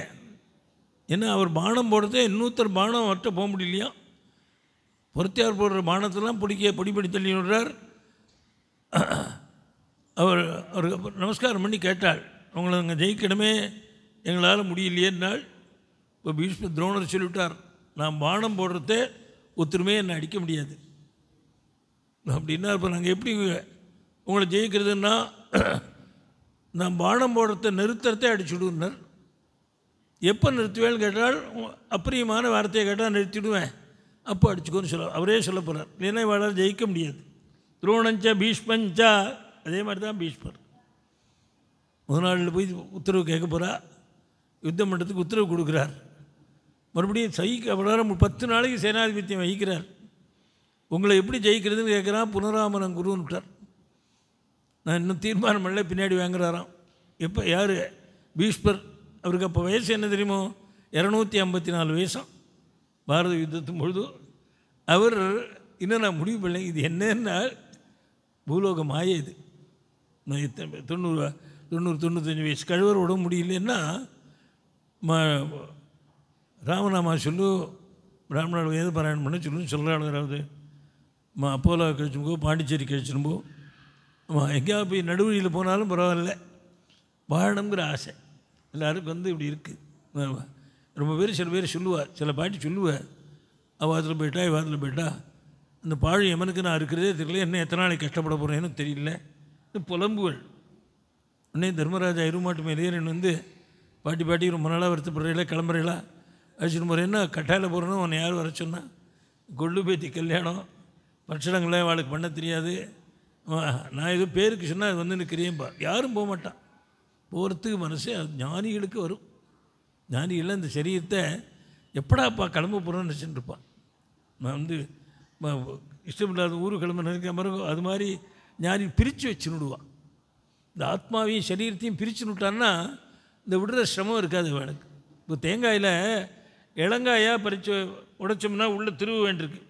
ஏன்னா அவர் பானம் போடுறதே இன்னொருத்தர் பானம் அவர்கிட்ட போக முடியலையா பொருத்தியார் போடுற பானத்தெல்லாம் பிடிக்க பொடிப்படி தள்ளி விடுறார் அவர் அவருக்கு நமஸ்காரம் பண்ணி கேட்டாள் உங்களை நாங்கள் ஜெயிக்கணுமே எங்களால் முடியலையே நாள் இப்போ பீஷ்ம துரோணர் சொல்லிவிட்டார் நான் பானம் போடுறதே ஒத்துருமே என்னை அடிக்க முடியாது அப்படின்னா இப்போ நாங்கள் எப்படி உங்களை ஜெயிக்கிறதுன்னா நான் பானம் போடுறத நிறுத்துறதே அடிச்சுடுனர் எப்போ நிறுத்துவேன்னு கேட்டால் அப்பிரியமான வார்த்தையை கேட்டால் நிறுத்திடுவேன் அப்போ அடிச்சுக்கோன்னு சொல்ல அவரே சொல்ல போகிறார் இல்லைன்னா இவ்வளோ ஜெயிக்க முடியாது துரோணஞ்சா பீஷ்மஞ்சா அதே மாதிரி தான் பீஷ்மர் முதல் நாளில் போய் உத்தரவு கேட்க போகிறா யுத்தம் பண்ணுறதுக்கு உத்தரவு கொடுக்குறார் மறுபடியும் சகிக்க வளர பத்து நாளைக்கு சேனாதிபத்தியம் வகிக்கிறார் உங்களை எப்படி ஜெயிக்கிறதுன்னு கேட்குறான் புனராமனம் குருன்ட்டார் நான் இன்னும் தீர்மானம் பண்ணல பின்னாடி வாங்குறாராம் எப்போ யார் பீஷ்பர் அவருக்கு அப்போ வயசு என்ன தெரியுமோ இரநூத்தி ஐம்பத்தி நாலு வயசாம் பாரத யுத்தத்தும் பொழுது அவர் இன்னும் நான் முடிவு பண்ணல இது என்னன்னா பூலோக மாய இது தொண்ணூறு தொண்ணூறு தொண்ணூத்தஞ்சு வயசு கழுவர் உடம்பு முடியலன்னா రామనామా చెల్లు బ్రాహ్మణుడు ఏది பண்ண சொல்லுன்னு சொல்லு அதாவது மா அப்போலோ கழிச்சும்போ பாண்டிச்சேரி கழிச்சும்போ எங்கேயா போய் நடுவழியில் போனாலும் பரவாயில்ல வாழணுங்கிற ஆசை எல்லாருக்கும் வந்து இப்படி இருக்குது ரொம்ப பேர் சில பேர் சொல்லுவாள் சில பாட்டி சொல்லுவாள் அவாத்தில் போயிட்டா இவாத்தில் போயிட்டா இந்த பாழ் எமனுக்கு நான் இருக்கிறதே தெரியல என்ன எத்தனை நாளைக்கு கஷ்டப்பட போகிறேன்னு தெரியல இது புலம்புகள் உடனே தர்மராஜா இருமாட்டு மேலேயே வந்து பாட்டி பாட்டி ரொம்ப நாளாக வருத்தப்படுறீங்களா கிளம்புறீங்களா அழைச்சிட்டு முறை என்ன கட்டாயில் போகிறோன்னு உன்னை யார் வர சொன்னால் கொள்ளு பேத்தி கல்யாணம் பட்சணங்களாம் அவளுக்கு பண்ண தெரியாது நான் ஏதோ பேருக்கு சொன்னால் அது வந்து தெரியும்பா யாரும் போக மாட்டான் போகிறதுக்கு மனசு ஞானிகளுக்கு வரும் ஞானிகள் இந்த சரீரத்தை எப்படாப்பா கிளம்ப போகிறோம்னு நினச்சிட்டுருப்பான் நான் வந்து இஷ்டம் இல்லாத ஊர் கிளம்ப நினைக்கிற மாதிரி அது மாதிரி ஞானி பிரித்து வச்சு விடுவான் இந்த ஆத்மாவையும் சரீரத்தையும் பிரித்து விட்டான்னா இந்த விடுற சிரமம் இருக்காது அவனுக்கு இப்போ தேங்காயில் இளங்காயாக பறித்து உடைச்சோம்னா உள்ளே திருவு வேண்டியிருக்கு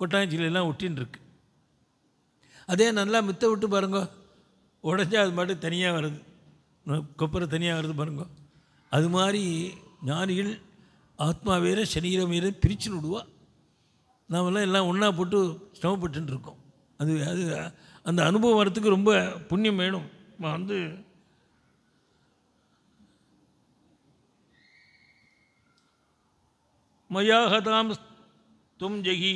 கொட்டாஞ்சிலாம் ஒட்டின்னு இருக்கு அதே நல்லா மித்த விட்டு பாருங்க உடஞ்சா அது மட்டும் தனியாக வருது கொப்பரை தனியாக வருது பாருங்க அது மாதிரி ஞானிகள் ஆத்மா வேறு சரீரம் வேறு பிரித்து விடுவா நாமெல்லாம் எல்லாம் ஒன்றா போட்டு சிரமப்பட்டுருக்கோம் அது அது அந்த அனுபவம் வரத்துக்கு ரொம்ப புண்ணியம் வேணும் வந்து மயாஹதாம் தும் ஜகி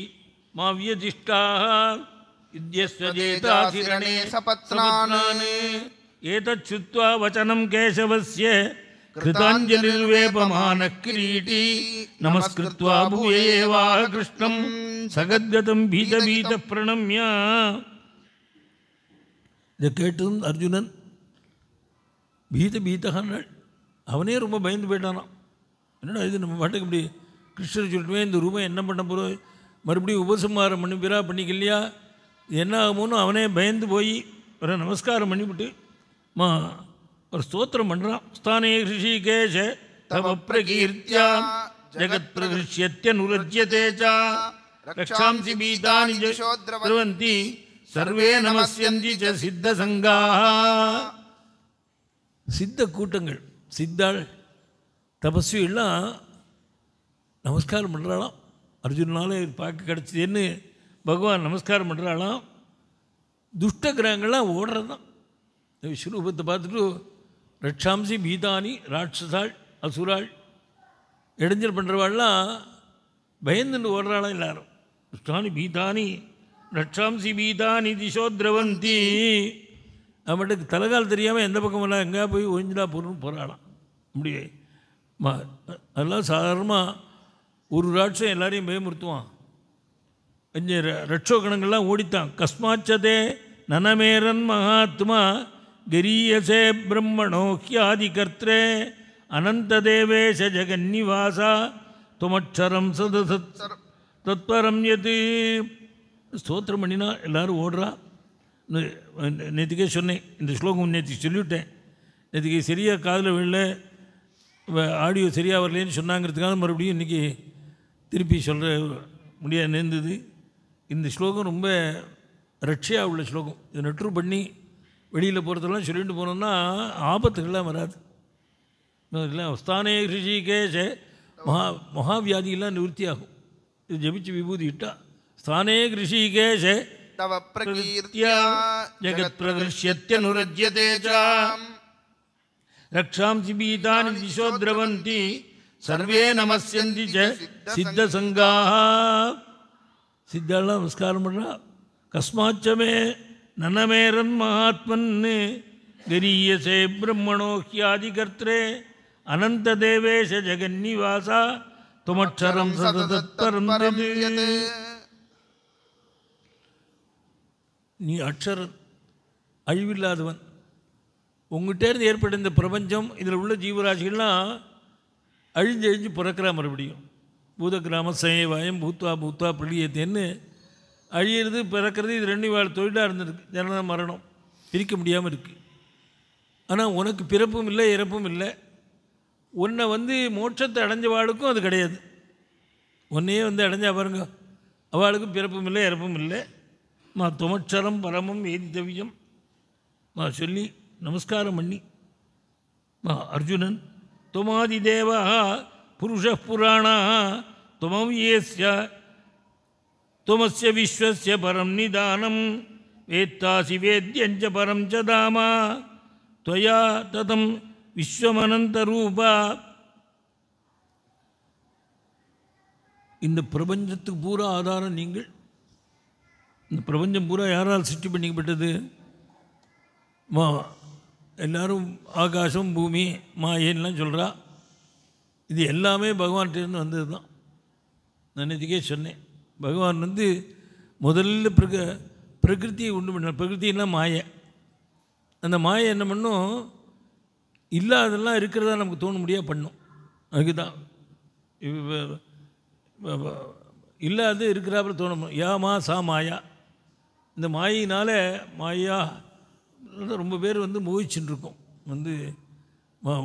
மாவியதிஷ்டாக இத்தியஸ்வஜேதாதிரணே சபத்னானே ஏதச்சுத்வா வச்சனம் கேசவஸ்ய कृताञ्जलिर्वेपमानः किरीटी नमस्कृत्वा भूय एवाह कृष्णं சகத்கதம் பீத பீத பிரணம்யா இதை கேட்டதும் அர்ஜுனன் பீத பீத்தகான்னு அவனே ரொம்ப பயந்து போயிட்டானான் என்னடா இது நம்ம பாட்டுக்கு இப்படி கிருஷ்ணர் சொல்லுவேன் இந்த ரூமை என்ன பண்ண போகிறோம் மறுபடியும் உபசம்ஹாரம் பண்ணிப்பிறா பண்ணிக்கலையா என்ன ஆகுமோன்னு அவனே பயந்து போய் ஒரு நமஸ்காரம் பண்ணிவிட்டு மா ஒரு ஸ்தோத்திரம் பண்ணுறான் ஸ்தானே ரிஷிகேஷ தம பிரகீர்த்தியா ஜெகத் பிரகிருஷ்யத்திய நுரஜ்யதேஜா ரக்ஷாம்சி பீதானி திருவந்தி சர்வே நமசியந்தி ச சித்த சங்கா சித்த கூட்டங்கள் சித்தாள் தபஸ்வியெல்லாம் நமஸ்காரம் பண்ணுறாளாம் அர்ஜுனாலே பார்க்க கிடச்சிதுன்னு பகவான் நமஸ்காரம் பண்ணுறாளாம் துஷ்ட கிரகங்கள்லாம் ஓடுறது தான் இந்த விஸ்வரூபத்தை பார்த்துட்டு ரட்சாம்சி பீதானி ராட்சசாள் அசுராள் இடைஞ்சல் பண்ணுறவாள்லாம் பயந்துன்னு ஓடுறாளாம் எல்லாரும் துஷ்டானி பீதானி ரட்சாம்சி பீதானி திசோத்ரவந்தி திரவந்தி அவட்டுக்கு தலைகால் தெரியாமல் எந்த பக்கம் வேணால் எங்கேயா போய் ஒழிஞ்சுடா போகணும்னு போகிறாளாம் அப்படியே அதெல்லாம் சாதாரணமாக ஒரு ராட்சம் எல்லாரையும் பயமுறுத்துவான் கணங்கள்லாம் ஓடித்தான் கஸ்மாச்சதே நனமேரன் மகாத்மா கிரியசே பிரம்மணோக்கியாதி கர்த்தே அனந்த தேவேச ஜெகன்னிவாசா துமட்சரம் சத தத்வரம் எது ஸ்தோத்திரம் பண்ணினா எல்லோரும் ஓடுறா நேற்றுக்கே சொன்னேன் இந்த ஸ்லோகம் நேற்று சொல்லிவிட்டேன் நேற்றுக்கு சரியாக காதில் விழல ஆடியோ சரியாக வரலேன்னு சொன்னாங்கிறதுக்காக மறுபடியும் இன்றைக்கி திருப்பி சொல்கிற முடிய நேர்ந்தது இந்த ஸ்லோகம் ரொம்ப ரட்சையாக உள்ள ஸ்லோகம் இது நெட்ரு பண்ணி வெளியில் போகிறதெல்லாம் சொல்லிட்டு போனோம்னா ஆபத்துகள்லாம் வராது இல்லை ஸ்தானே ரிஷிகேஷ மகா மகாவியாதியெல்லாம் நிவர்த்தியாகும் இது ஜபிச்சு விபூதி இட்டா ஸ்தானே ரிஷிகேஷ தவ பிரகீர்த்தியா ஜெகத் பிரகிருஷ்யத்யனுரஜ்யதே திசோ திரவந்தி சர்வே நமசியந்தி சித்த சங்கா சித்தாலாம் நமஸ்காரம் பண்ணா கஸ்மாச்சமே நனமேரன் மகாத்மன் கரியசே பிரம்மணோஹியாதி கர்த்தரே அனந்த தேவேஷ ஜெகன்னிவாசா துமட்சரம் சததத்தரம் நீ அக்ஷரன் அழிவில்லாதவன் உங்கள்கிட்டேருந்து ஏற்பட்ட இந்த பிரபஞ்சம் இதில் உள்ள ஜீவராசிகள்லாம் அழிஞ்சு அழிஞ்சு பிறக்கிறா மறுபடியும் பூத சேவாயம் சமயவாயம் பூத்வா பூத்வா தென்னு அழியிறது பிறக்கிறது இது ரெண்டு வாழ் தொழிலாக இருந்திருக்கு ஜனன மரணம் பிரிக்க முடியாமல் இருக்குது ஆனால் உனக்கு பிறப்பும் இல்லை இறப்பும் இல்லை உன்னை வந்து மோட்சத்தை அடைஞ்ச வாழுக்கும் அது கிடையாது உன்னையே வந்து அடைஞ்சா பாருங்க அவளுக்கும் பிறப்பும் இல்லை இறப்பும் இல்லை மா துமச்சரம் பரமம் ஏதிதவியம் மா சொல்லி நமஸ்காரம் பண்ணி மா அர்ஜுனன் துமாதிதேவ புருஷ புராண துமவியேசிய துமசிய விஸ்வசிய பரம் நிதானம் வேத்தாசி வேத்தியஞ்ச பரம் சதாமா துவயா ததம் விஸ்வமனந்த ரூபா இந்த பிரபஞ்சத்துக்கு பூரா ஆதாரம் நீங்கள் இந்த பிரபஞ்சம் பூரா யாரால் சிருஷ்டி பண்ணிக்கப்பட்டது எல்லோரும் ஆகாசம் பூமி மாயின்லாம் சொல்கிறா இது எல்லாமே பகவான்கிட்டேருந்து வந்தது தான் நான் இன்றைக்கே சொன்னேன் பகவான் வந்து முதல்ல பிரக பிரகிருத்தியை உண்டு பண்ண பிரகிருத்தின்னா மாய அந்த மாயை என்ன பண்ணும் இல்லாதெல்லாம் இருக்கிறதா நமக்கு தோண முடியாது பண்ணும் அதுக்குதான் இப்போ இல்லாது இருக்கிறாப்புல தோணும் யா மா சா மாயா இந்த மாயினால் மாயா ரொம்ப பேர் வந்து மோகிச்சுன்னு இருக்கும் வந்து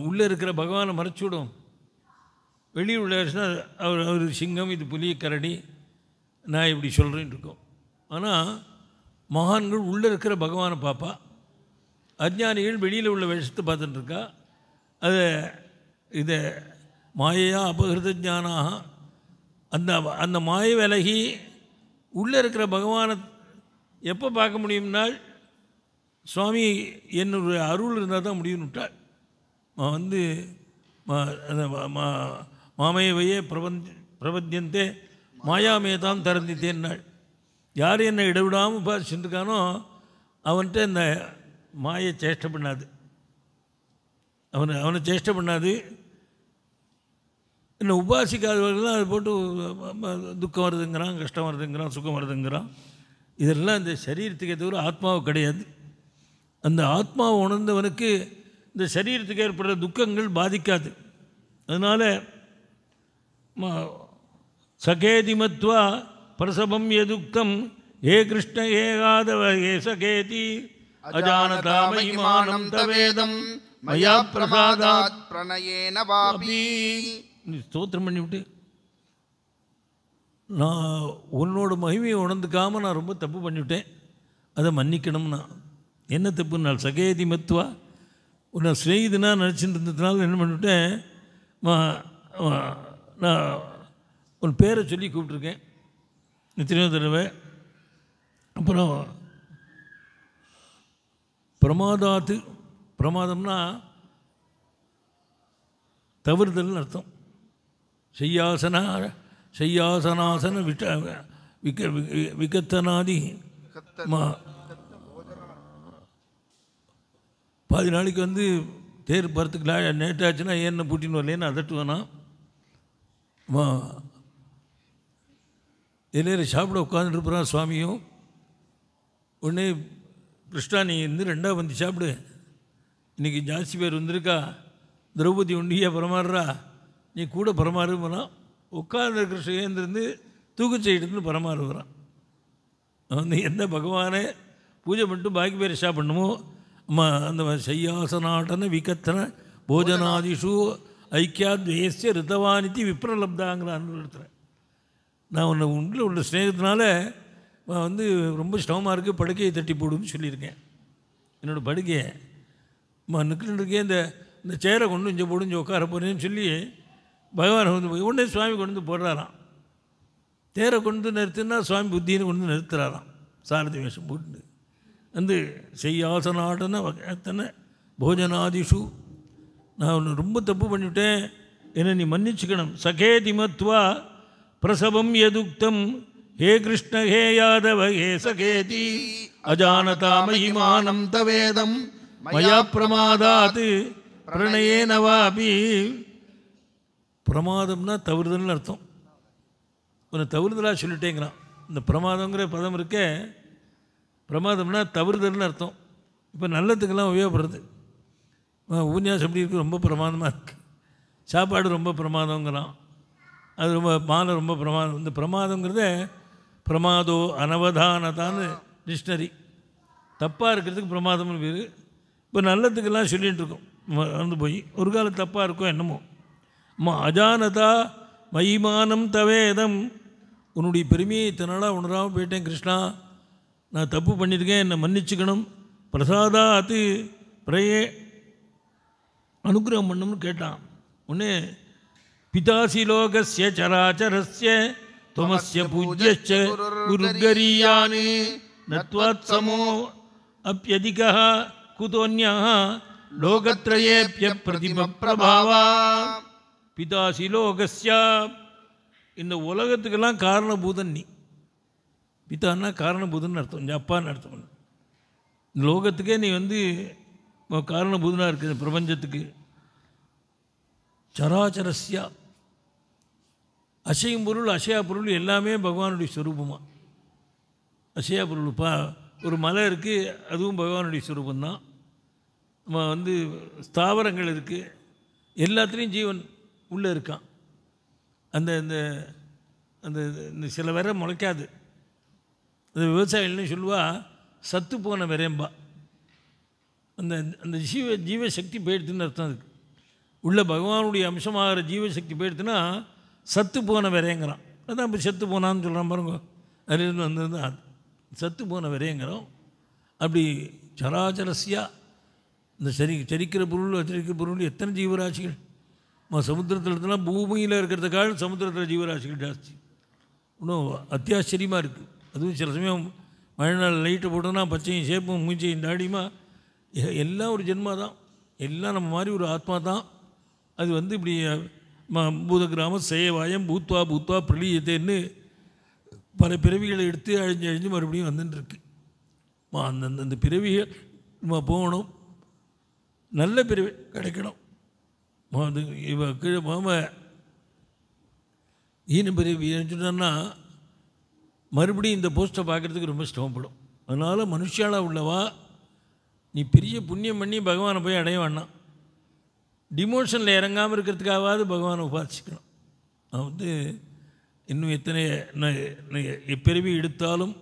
உள்ளே இருக்கிற பகவானை மறைச்சுவிடும் வெளியே உள்ள அவர் அவர் சிங்கம் இது புலி கரடி நான் இப்படி சொல்கிறேன் இருக்கோம் ஆனால் மகான்கள் உள்ளே இருக்கிற பகவானை பார்ப்பா அஜ்ஞானிகள் வெளியில் உள்ள வேஷத்தை பார்த்துட்டுருக்கா அதை இதை மாயையாக அபகிருத ஜானாக அந்த அந்த மாய விலகி உள்ளே இருக்கிற பகவானை எப்போ பார்க்க முடியும்னால் சுவாமி என்னுடைய அருள் இருந்தால் தான் முடிவுன்னு விட்டார் வந்து மாமையவையே பிரபஞ்ச பிரபஞ்சந்தே மாயாமையை தான் திறந்தித்தேன்னாள் யார் என்னை இடவிடாமல் உபாசிச்சுட்டு சென்றுக்கானோ அவன்கிட்ட இந்த மாயை சேஷ்டை பண்ணாது அவனை அவனை சேஷ்டை பண்ணாது என்ன உபாசிக்காதவர்கள்லாம் அது போட்டு துக்கம் வருதுங்கிறான் கஷ்டம் வருதுங்கிறான் சுகம் வருதுங்கிறான் இதெல்லாம் இந்த சரீரத்துக்கு தவிர ஆத்மாவு கிடையாது அந்த ஆத்மாவை உணர்ந்தவனுக்கு இந்த சரீரத்துக்கு ஏற்படுற துக்கங்கள் பாதிக்காது அதனால் சகேதிமத்வா பிரசவம் எதுக்கம் ஏ கிருஷ்ண ஏகாதவ ஏ சகேதி அஜானதாமகிமானம் தவேதம் மயா பிரசாதாத் பிரணயேன வாபி ஸ்தோத்திரம் பண்ணிவிட்டு நான் உன்னோட மகிமையை உணர்ந்துக்காமல் நான் ரொம்ப தப்பு பண்ணிவிட்டேன் அதை மன்னிக்கணும்னா என்ன தப்பு நான் சகேதி மத்துவா உன்னை ஸ்நேகிதனா நினச்சிட்டு இருந்ததுனால என்ன பண்ணிவிட்டேன் நான் உன் பேரை சொல்லி கூப்பிட்ருக்கேன் எத்தனையோ தடவை அப்புறம் பிரமாதாத்து பிரமாதம்னா தவறுதல்னு அர்த்தம் செய்யாசனா செய்யாசனாசன விட்ட விக்க விகத்தனாதி மா பாதி நாளைக்கு வந்து தேர் போகிறதுக்கு நேட்டு ஆச்சுன்னா ஏன்னு பூட்டின்னு வரலேன்னு அதட்டுவேனா இளையர் சாப்பிட இருப்பான் சுவாமியும் உடனே கிருஷ்ணா நீ இருந்து ரெண்டாக வந்து சாப்பிடு இன்றைக்கி ஜாஸ்தி பேர் வந்திருக்கா திரௌபதி உண்டியா பரமாறுறா நீ கூட பரமாறுறான் உட்கார்ந்து இருக்கிற ஏந்திருந்து தூக்கு செய்யிட்டு பரமாறுறான் வந்து எந்த பகவானே பூஜை பண்ணிட்டு பாக்கி பேர் பண்ணுமோ அந்த சையாசனாட்டன விகத்தன போஜனாதிஷு ஐக்கியாத்வேசிய ரிதவானித்தி விப்ரலப்தாங்கிற எடுத்துகிறேன் நான் உன்னை உண்டில் உள்ள ஸ்நேகத்தினால வந்து ரொம்ப ஸ்டவமாக இருக்குது படுக்கையை தட்டி போடுன்னு சொல்லியிருக்கேன் என்னோடய படுக்கையை நிற்கிட்டு இருக்கேன் இந்த இந்த சேரை கொண்டு இங்கே போடுஞ்சு உட்கார போகிறேன்னு சொல்லி பகவான் வந்து போய் உடனே சுவாமி கொண்டு வந்து போடுறாராம் தேரை கொண்டு நிறுத்தினா சுவாமி புத்தின்னு கொண்டு நிறுத்துறாராம் சாரதி வேஷம் போட்டு வந்து செய்யாசனாடன வகைத்தன போஜனாதிஷு நான் ரொம்ப தப்பு பண்ணிவிட்டேன் என்னை நீ மன்னிச்சுக்கணும் சகே திமத்வா பிரசவம் எதுக்தம் ஹே கிருஷ்ண ஹே யாதவ ஹே சகேதி அஜானதா மகிமானம் தவேதம் மயா பிரமாதாத் பிரணயே நவாபி பிரமாதம்னா தவறுதல்னு அர்த்தம் உன்னை தவறுதலாக சொல்லிட்டேங்கிறான் இந்த பிரமாதங்கிற பதம் இருக்கே பிரமாதம்னா தவறுதல்னு அர்த்தம் இப்போ நல்லத்துக்கெல்லாம் உபயோகப்படுறது ஊன்யாசம் எப்படி இருக்குது ரொம்ப பிரமாதமாக இருக்குது சாப்பாடு ரொம்ப பிரமாதங்கிறான் அது ரொம்ப மாலை ரொம்ப பிரமாதம் இந்த பிரமாதங்கிறத பிரமாதோ அனவதானதான்னு டிக்ஷனரி தப்பாக இருக்கிறதுக்கு பிரமாதம்னு பேர் இப்போ நல்லத்துக்கெல்லாம் சொல்லிகிட்டு இருக்கோம் மறந்து போய் ஒரு காலம் தப்பாக இருக்கும் என்னமோ அம்மா அஜானதா மைமானம் தவேதம் உன்னுடைய பெருமையை இத்தனாலாக உணராமல் போயிட்டேன் கிருஷ்ணா நான் தப்பு பண்ணியிருக்கேன் என்னை மன்னிச்சுக்கணும் பிரசாதா அத்து பிரையே அனுகிரகம் பண்ணும்னு கேட்டான் உடனே பிதாசி சராச்சரஸ்ய துவமஸ்ய பூஜ்யச்ச குருகரியானி நத்வாத் சமோ அப்பியதிகா குதோன்யா லோகத்ரயேபிய பிரதிம பிரபாவா இந்த உலகத்துக்கெல்லாம் காரணபூதன் நீ பித்தான்னா காரணபூதன் அர்த்தம் அப்பான்னு அர்த்தம் லோகத்துக்கே நீ வந்து காரணபூதனாக இருக்கிற பிரபஞ்சத்துக்கு சராச்சரஸ்யா அசையும் பொருள் அசையா பொருள் எல்லாமே பகவானுடைய ஸ்வரூபமாக அசையா பொருள் பா ஒரு மலை இருக்குது அதுவும் பகவானுடைய ஸ்வரூபந்தான் நம்ம வந்து ஸ்தாவரங்கள் இருக்குது எல்லாத்துலேயும் ஜீவன் உள்ளே இருக்கான் அந்த இந்த அந்த இந்த சில வேற முளைக்காது இந்த விவசாயிகள்னு சொல்லுவா சத்து போன விரைம்பா அந்த அந்த ஜீவ ஜீவசக்தி போயிடுதுன்னு அர்த்தம் அதுக்கு உள்ள பகவானுடைய அம்சமாகிற ஜீவசக்தி போயிடுதுன்னா சத்து போன விரையங்கிறான் அதான் இப்போ செத்து போனான்னு சொல்கிறான் பாருங்க இருந்து வந்தது அது சத்து போன விரையங்கிறோம் அப்படி சராச்சரசியாக இந்த சரி சரிக்கிற பொருள் வச்சிருக்கிற பொருள் எத்தனை ஜீவராசிகள் சமுத்திரத்தில் இருந்தால் பூமியில் இருக்கிறதுக்காக சமுத்திரத்தில் ஜீவராசிகள் ஜாஸ்தி இன்னும் அத்தியாச்சரியமாக இருக்குது அதுவும் சில சமயம் மழை நாள் லைட்டு போட்டோம்னா பச்சையும் சேப்பும் மூச்சையும் தாடியுமா எல்லாம் ஒரு ஜென்மா தான் எல்லாம் நம்ம மாதிரி ஒரு ஆத்மா தான் அது வந்து இப்படி பூத கிராமம் சேவாயம் பூத்வா பூத்வா பிரளியத்தேன்னு பல பிறவிகளை எடுத்து அழிஞ்சு அழிஞ்சு மறுபடியும் வந்துட்டுருக்கு அந்தந்த அந்த பிறவிகள் நம்ம போகணும் நல்ல பிறவி கிடைக்கணும் அது இவ கீழே போகாமல் ஈன பிறவி சொன்னோன்னா மறுபடியும் இந்த போஸ்ட்டை பார்க்குறதுக்கு ரொம்ப சிரமப்படும் அதனால் மனுஷாலாக உள்ளவா நீ பெரிய புண்ணியம் பண்ணி பகவானை போய் அடைய வேண்டாம் டிமோஷனில் இறங்காமல் இருக்கிறதுக்காவது பகவானை உபாசிக்கணும் நான் வந்து இன்னும் எத்தனை எப்பிறவி எடுத்தாலும்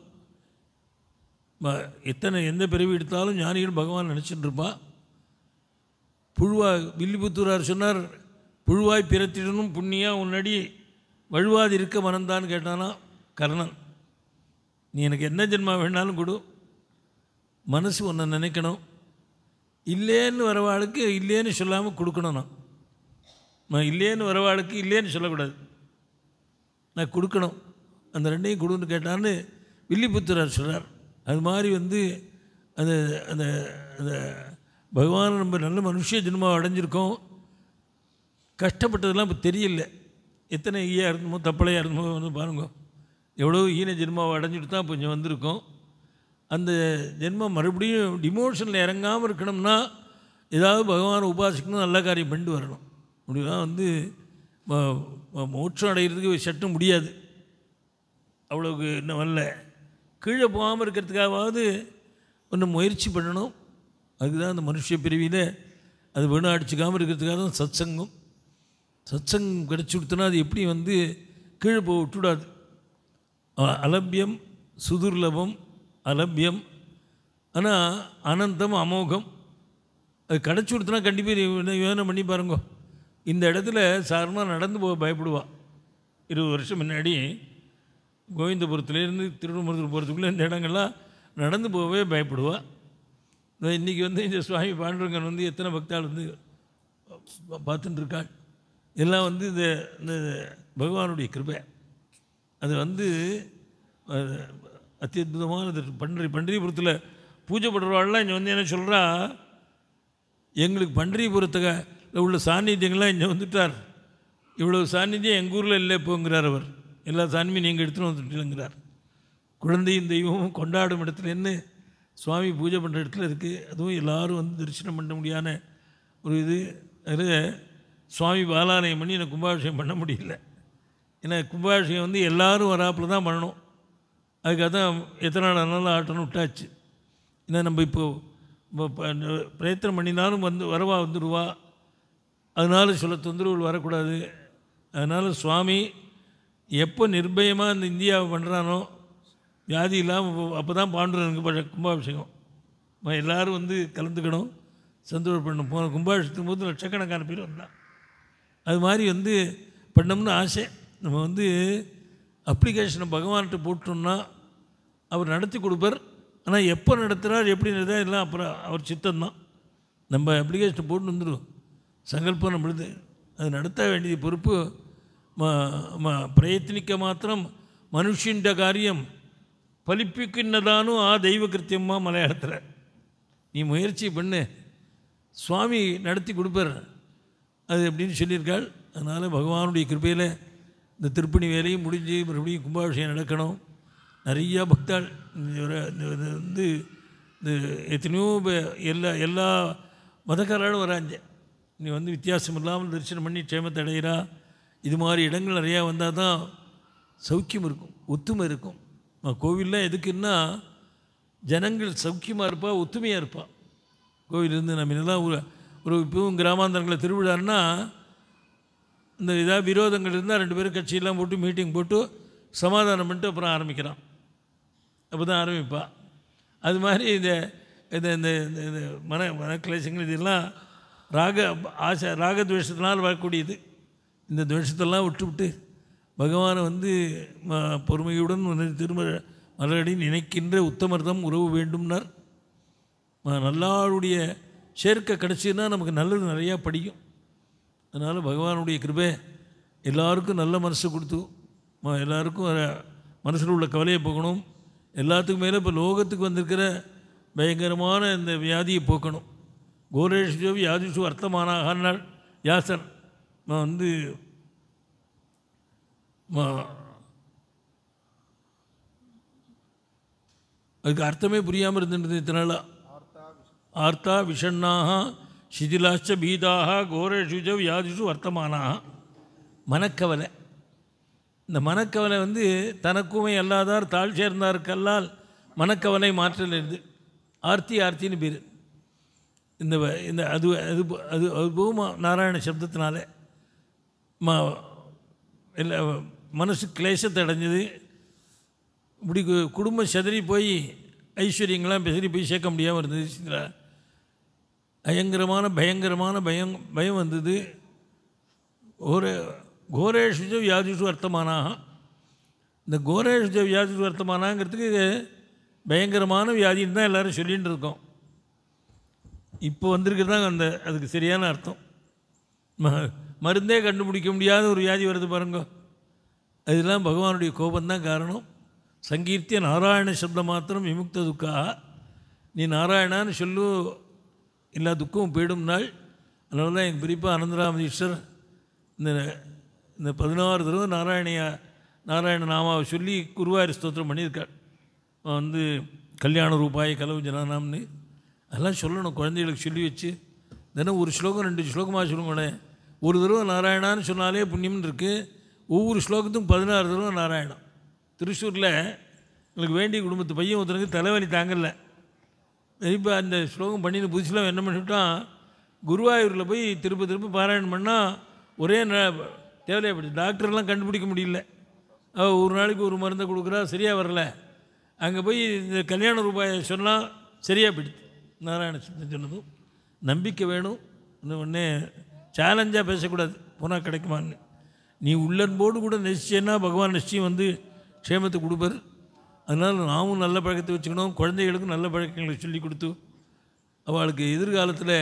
எத்தனை எந்த பிறவி எடுத்தாலும் ஞானிகள் பகவான் நினச்சிட்டு இருப்பா புழுவா வில்லிபுத்தூரார் சொன்னார் புழுவாய் பிறத்திடனும் புண்ணியாக உன்னடி வழுவாது இருக்க மனந்தான்னு கேட்டானா கர்ணன் நீ எனக்கு என்ன ஜென்மா வேணாலும் கொடு மனசு ஒன்று நினைக்கணும் இல்லேன்னு வரவாளுக்கு இல்லேன்னு சொல்லாமல் கொடுக்கணும் நான் நான் இல்லேன்னு வரவாளுக்கு இல்லேன்னு சொல்லக்கூடாது நான் கொடுக்கணும் அந்த ரெண்டையும் கொடுன்னு கேட்டான்னு வில்லிபுத்திரார் சொல்கிறார் அது மாதிரி வந்து அந்த அந்த அந்த பகவான் நம்ம நல்ல மனுஷ ஜென்மாவை அடைஞ்சிருக்கோம் கஷ்டப்பட்டதெல்லாம் இப்போ தெரியல எத்தனை ஈயாக இருந்தமோ தப்பளையாக இருந்தமோ வந்து பாருங்கள் எவ்வளோ ஈன ஜென்மாவை அடைஞ்சிட்டு தான் கொஞ்சம் வந்திருக்கோம் அந்த ஜென்மம் மறுபடியும் டிமோஷனில் இறங்காமல் இருக்கணும்னா ஏதாவது பகவான் உபாசிக்கணும் நல்ல காரியம் பண்ணிட்டு வரணும் அப்படிலாம் வந்து மோட்சம் அடைகிறதுக்கு சட்டம் முடியாது அவ்வளோக்கு இன்னும் வரல கீழே போகாமல் இருக்கிறதுக்காகவாவது ஒன்று முயற்சி பண்ணணும் அதுதான் அந்த மனுஷ பிரிவியில் அது வீணாக அடிச்சுக்காமல் இருக்கிறதுக்காக தான் சத்சங்கம் சத்சங்கம் கிடச்சி கொடுத்தோன்னா அது எப்படி வந்து கீழே போக விட்டுவிடாது அலபியம் சுதுர்லபம் அலபியம் ஆனால் அனந்தம் அமோகம் அது கிடச்சி கொடுத்தனா கண்டிப்பாக யோசனை பண்ணி பாருங்க இந்த இடத்துல சாரணா நடந்து போக பயப்படுவாள் இருபது வருஷம் முன்னாடி கோவிந்தபுரத்துலேருந்து திருவண்ணாமலத்துக்கு போகிறதுக்குள்ளே இந்த இடங்கள்லாம் நடந்து போகவே பயப்படுவாள் இன்றைக்கி வந்து இந்த சுவாமி பாண்டுரங்கன் வந்து எத்தனை பக்தால் வந்து பார்த்துட்டுருக்காள் எல்லாம் வந்து இந்த இந்த பகவானுடைய கிருப்பை அது வந்து அத்தியுதமானது பன்றி பன்றிபுரத்தில் பூஜை பண்ணுறவாள்லாம் இங்கே வந்து என்ன சொல்கிறா எங்களுக்கு பன்றிபுரத்தில் உள்ள சாநித்தியங்கள்லாம் இங்கே வந்துட்டார் இவ்வளோ சாநித்தியம் எங்கள் ஊரில் இல்லை போங்கிறார் அவர் எல்லா சாமியும் நீங்கள் எடுத்துகிட்டு வந்துட்டீங்கிறார் குழந்தையும் தெய்வமும் கொண்டாடும் இடத்துல என்ன சுவாமி பூஜை பண்ணுற இடத்துல இருக்குது அதுவும் எல்லோரும் வந்து தரிசனம் பண்ண முடியாத ஒரு இது அதில் சுவாமி பாலாலயம் பண்ணி எனக்கு கும்பாபிஷேகம் பண்ண முடியல ஏன்னா கும்பாபிஷேகம் வந்து எல்லோரும் வராப்பில் தான் பண்ணணும் அதுக்காக தான் எத்தனை நாள் ஆனாலும் ஆட்டணும் விட்டாச்சு ஏன்னா நம்ம இப்போ பிரயத்தனம் பண்ணினாலும் வந்து வரவா வந்துடுவா அதனால் சில தொந்தரவுகள் வரக்கூடாது அதனால் சுவாமி எப்போ நிர்பயமாக இந்த இந்தியாவை பண்ணுறானோ வியாதி இல்லாமல் அப்போ தான் பாண்டுரனுக்கு கும்பாபிஷேகம் எல்லோரும் வந்து கலந்துக்கணும் சந்தோஷப்படணும் போன கும்பாபிஷேகத்தும் போது லட்சக்கணக்கான பேர் வந்தான் அது மாதிரி வந்து பண்ணோம்னு ஆசை நம்ம வந்து அப்ளிகேஷனை பகவான்கிட்ட போட்டோம்னா அவர் நடத்தி கொடுப்பார் ஆனால் எப்போ நடத்துகிறார் எப்படி எப்படின்றதா எல்லாம் அப்புறம் அவர் சித்தம் தான் நம்ம அப்ளிகேஷனை போட்டு வந்துடுவோம் சங்கல்பம் நம்மளுது அது நடத்த வேண்டிய பொறுப்பு பிரயத்னிக்க மாத்திரம் மனுஷின்ற காரியம் பலிப்பிக்கின்றதானும் ஆ தெய்வ கிருத்தியமாக மலையாளத்தில் நீ முயற்சி பண்ணு சுவாமி நடத்தி கொடுப்பார் அது எப்படின்னு சொல்லியிருக்காள் அதனால் பகவானுடைய கிருப்பையில் இந்த திருப்பணி வேலையும் முடிஞ்சு மறுபடியும் கும்பாபிஷேகம் நடக்கணும் நிறையா பக்தாள் இது வந்து இந்த எத்தனையோ எல்லா எல்லா மதக்காராலும் வராங்க நீ வந்து வித்தியாசம் இல்லாமல் தரிசனம் பண்ணி க்ஷேமத்தை அடைகிறா இது மாதிரி இடங்கள் நிறையா வந்தால் தான் சௌக்கியம் இருக்கும் ஒத்துமை இருக்கும் கோவில்லாம் எதுக்குன்னா ஜனங்கள் சௌக்கியமாக இருப்பாள் ஒத்துமையாக இருப்பாள் இருந்து நம்ம என்னதான் ஒரு ஒரு இப்பவும் கிராமாந்தரங்களில் திருவிழான்னா இந்த இதாக விரோதங்கள் இருந்தால் ரெண்டு பேரும் கட்சியெல்லாம் போட்டு மீட்டிங் போட்டு சமாதானம் பண்ணிட்டு அப்புறம் ஆரம்பிக்கிறான் அப்போ தான் ஆரம்பிப்பான் அது மாதிரி இந்த இந்த இந்த இந்த மன மனக்கிளேசங்கள் இதெல்லாம் ராக ஆசை ராகத்வேஷத்தினால் வரக்கூடியது இந்த துவேஷத்தெல்லாம் விட்டுவிட்டு பகவானை வந்து பொறுமையுடன் வந்து திரும்ப மலரடி நினைக்கின்ற உத்தமர்தம் உறவு வேண்டும்னார் நல்லாளுடைய சேர்க்க கிடச்சின்னா நமக்கு நல்லது நிறையா படிக்கும் அதனால் பகவானுடைய கிருபை எல்லாருக்கும் நல்ல மனசு கொடுத்து எல்லாருக்கும் மனசில் உள்ள கவலையை போக்கணும் எல்லாத்துக்கும் மேலே இப்போ லோகத்துக்கு வந்திருக்கிற பயங்கரமான இந்த வியாதியை போக்கணும் கோரேஷோ வியாதிஷு அர்த்தமானாகனால் யாசர் வந்து அதுக்கு அர்த்தமே புரியாமல் இருந்துட்டு இத்தனால ஆர்த்தா விஷன்னாக சிதிலாச்ச பீதாக கோரஷுஜ வியாதிஷு வர்த்தமானா மனக்கவலை இந்த மனக்கவலை வந்து தனக்குமே அல்லாதார் தாழ் சேர்ந்தார்க்கல்லால் மனக்கவலை மாற்றல் எழுது ஆர்த்தி ஆர்த்தின்னு பேர் இந்த இந்த அது அது அது அது நாராயண சப்தத்தினால ம இல்லை மனசு கிளேசத்தை அடைஞ்சது இப்படி குடும்பம் செதறி போய் ஐஸ்வர்யங்கள்லாம் பெசரி போய் சேர்க்க முடியாமல் இருந்தது பயங்கரமான பயங்கரமான பயம் பயம் வந்தது ஒரு கோரேஷுஜ வியாதிஷு வர்த்தமானாக இந்த கோரேஷுஜ வியாதிஷு வர்த்தமானாங்கிறதுக்கு பயங்கரமான வியாதின்னு தான் எல்லோரும் சொல்லிகிட்டு இருக்கோம் இப்போ வந்திருக்கு தான் அந்த அதுக்கு சரியான அர்த்தம் ம மருந்தே கண்டுபிடிக்க முடியாத ஒரு வியாதி வருது பாருங்க அதெல்லாம் பகவானுடைய கோபந்தான் காரணம் சங்கீர்த்திய நாராயண சப்தம் மாத்திரம் விமுக்த துக்கா நீ நாராயணான்னு சொல்லு எல்லா துக்கமும் போயிடும் நாள் அதனால தான் எங்கள் பிரிப்பாக அனந்தராமதீஸ்வர் இந்த இந்த பதினாறு தடவை நாராயணியா நாராயண நாமாவை சொல்லி குருவாயூர் ஸ்தோத்திரம் பண்ணியிருக்காள் வந்து கல்யாண ரூபாய் கலவு ஜனநாம்னு அதெல்லாம் சொல்லணும் குழந்தைகளுக்கு சொல்லி வச்சு தினம் ஒரு ஸ்லோகம் ரெண்டு ஸ்லோகமாக சொல்லுங்களேன் ஒரு தடவை நாராயணான்னு சொன்னாலே புண்ணியம்னு இருக்குது ஒவ்வொரு ஸ்லோகத்துக்கும் பதினாறு தடவை நாராயணம் திருச்சூரில் எங்களுக்கு வேண்டிய குடும்பத்து பையன் ஒருத்தனுக்கு தலைவலி தாங்கலை இப்போ அந்த ஸ்லோகம் பண்ணின புதுசில் என்ன பண்ணிவிட்டான் குருவாயூரில் போய் திரும்ப திரும்ப பாராயணம் பண்ணால் ஒரே தேவையாகப்பட்டு டாக்டர்லாம் கண்டுபிடிக்க முடியல ஒரு நாளைக்கு ஒரு மருந்தை கொடுக்குறா சரியாக வரல அங்கே போய் இந்த கல்யாண ரூபாயை சொன்னால் சரியாக பிடித்து நாராயண சித்தம் சொன்னதும் நம்பிக்கை வேணும் இந்த ஒன்று சேலஞ்சாக பேசக்கூடாது போனால் கிடைக்குமான்னு நீ உள்ளன்போடு கூட நிச்சயன்னா பகவான் நிச்சயம் வந்து க்ஷேமத்தை கொடுப்பார் அதனால் நாமும் நல்ல பழக்கத்தை வச்சுக்கணும் குழந்தைகளுக்கும் நல்ல பழக்கங்களை சொல்லி கொடுத்து அவளுக்கு எதிர்காலத்தில்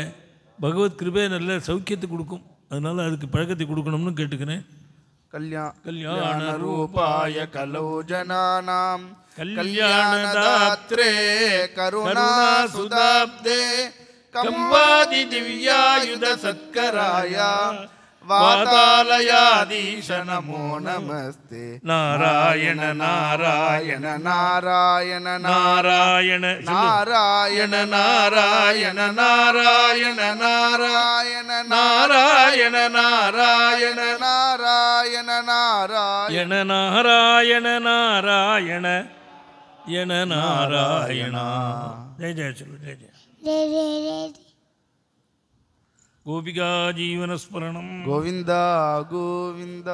பகவத் கிருபே நல்ல சௌக்கியத்தை கொடுக்கும் அதனால் அதுக்கு பழக்கத்தை கொடுக்கணும்னு கேட்டுக்கிறேன் கல்யாணம் கல்யாண ரூபாய கருணா சுதாப்தே திவ்யாயுத वातालयाधीश नमो नमस्ते नारायण नारायण नारायण नारायण नारायण नारायण नारायण नारायण नारायण नारायण नारायण नारायण नारायण नारायण यण नारायण जय जय चलो जय जय जय जय ഗോപികാ ജീവനസ്മരണം ഗോവിന്ദ ഗോവിന്ദ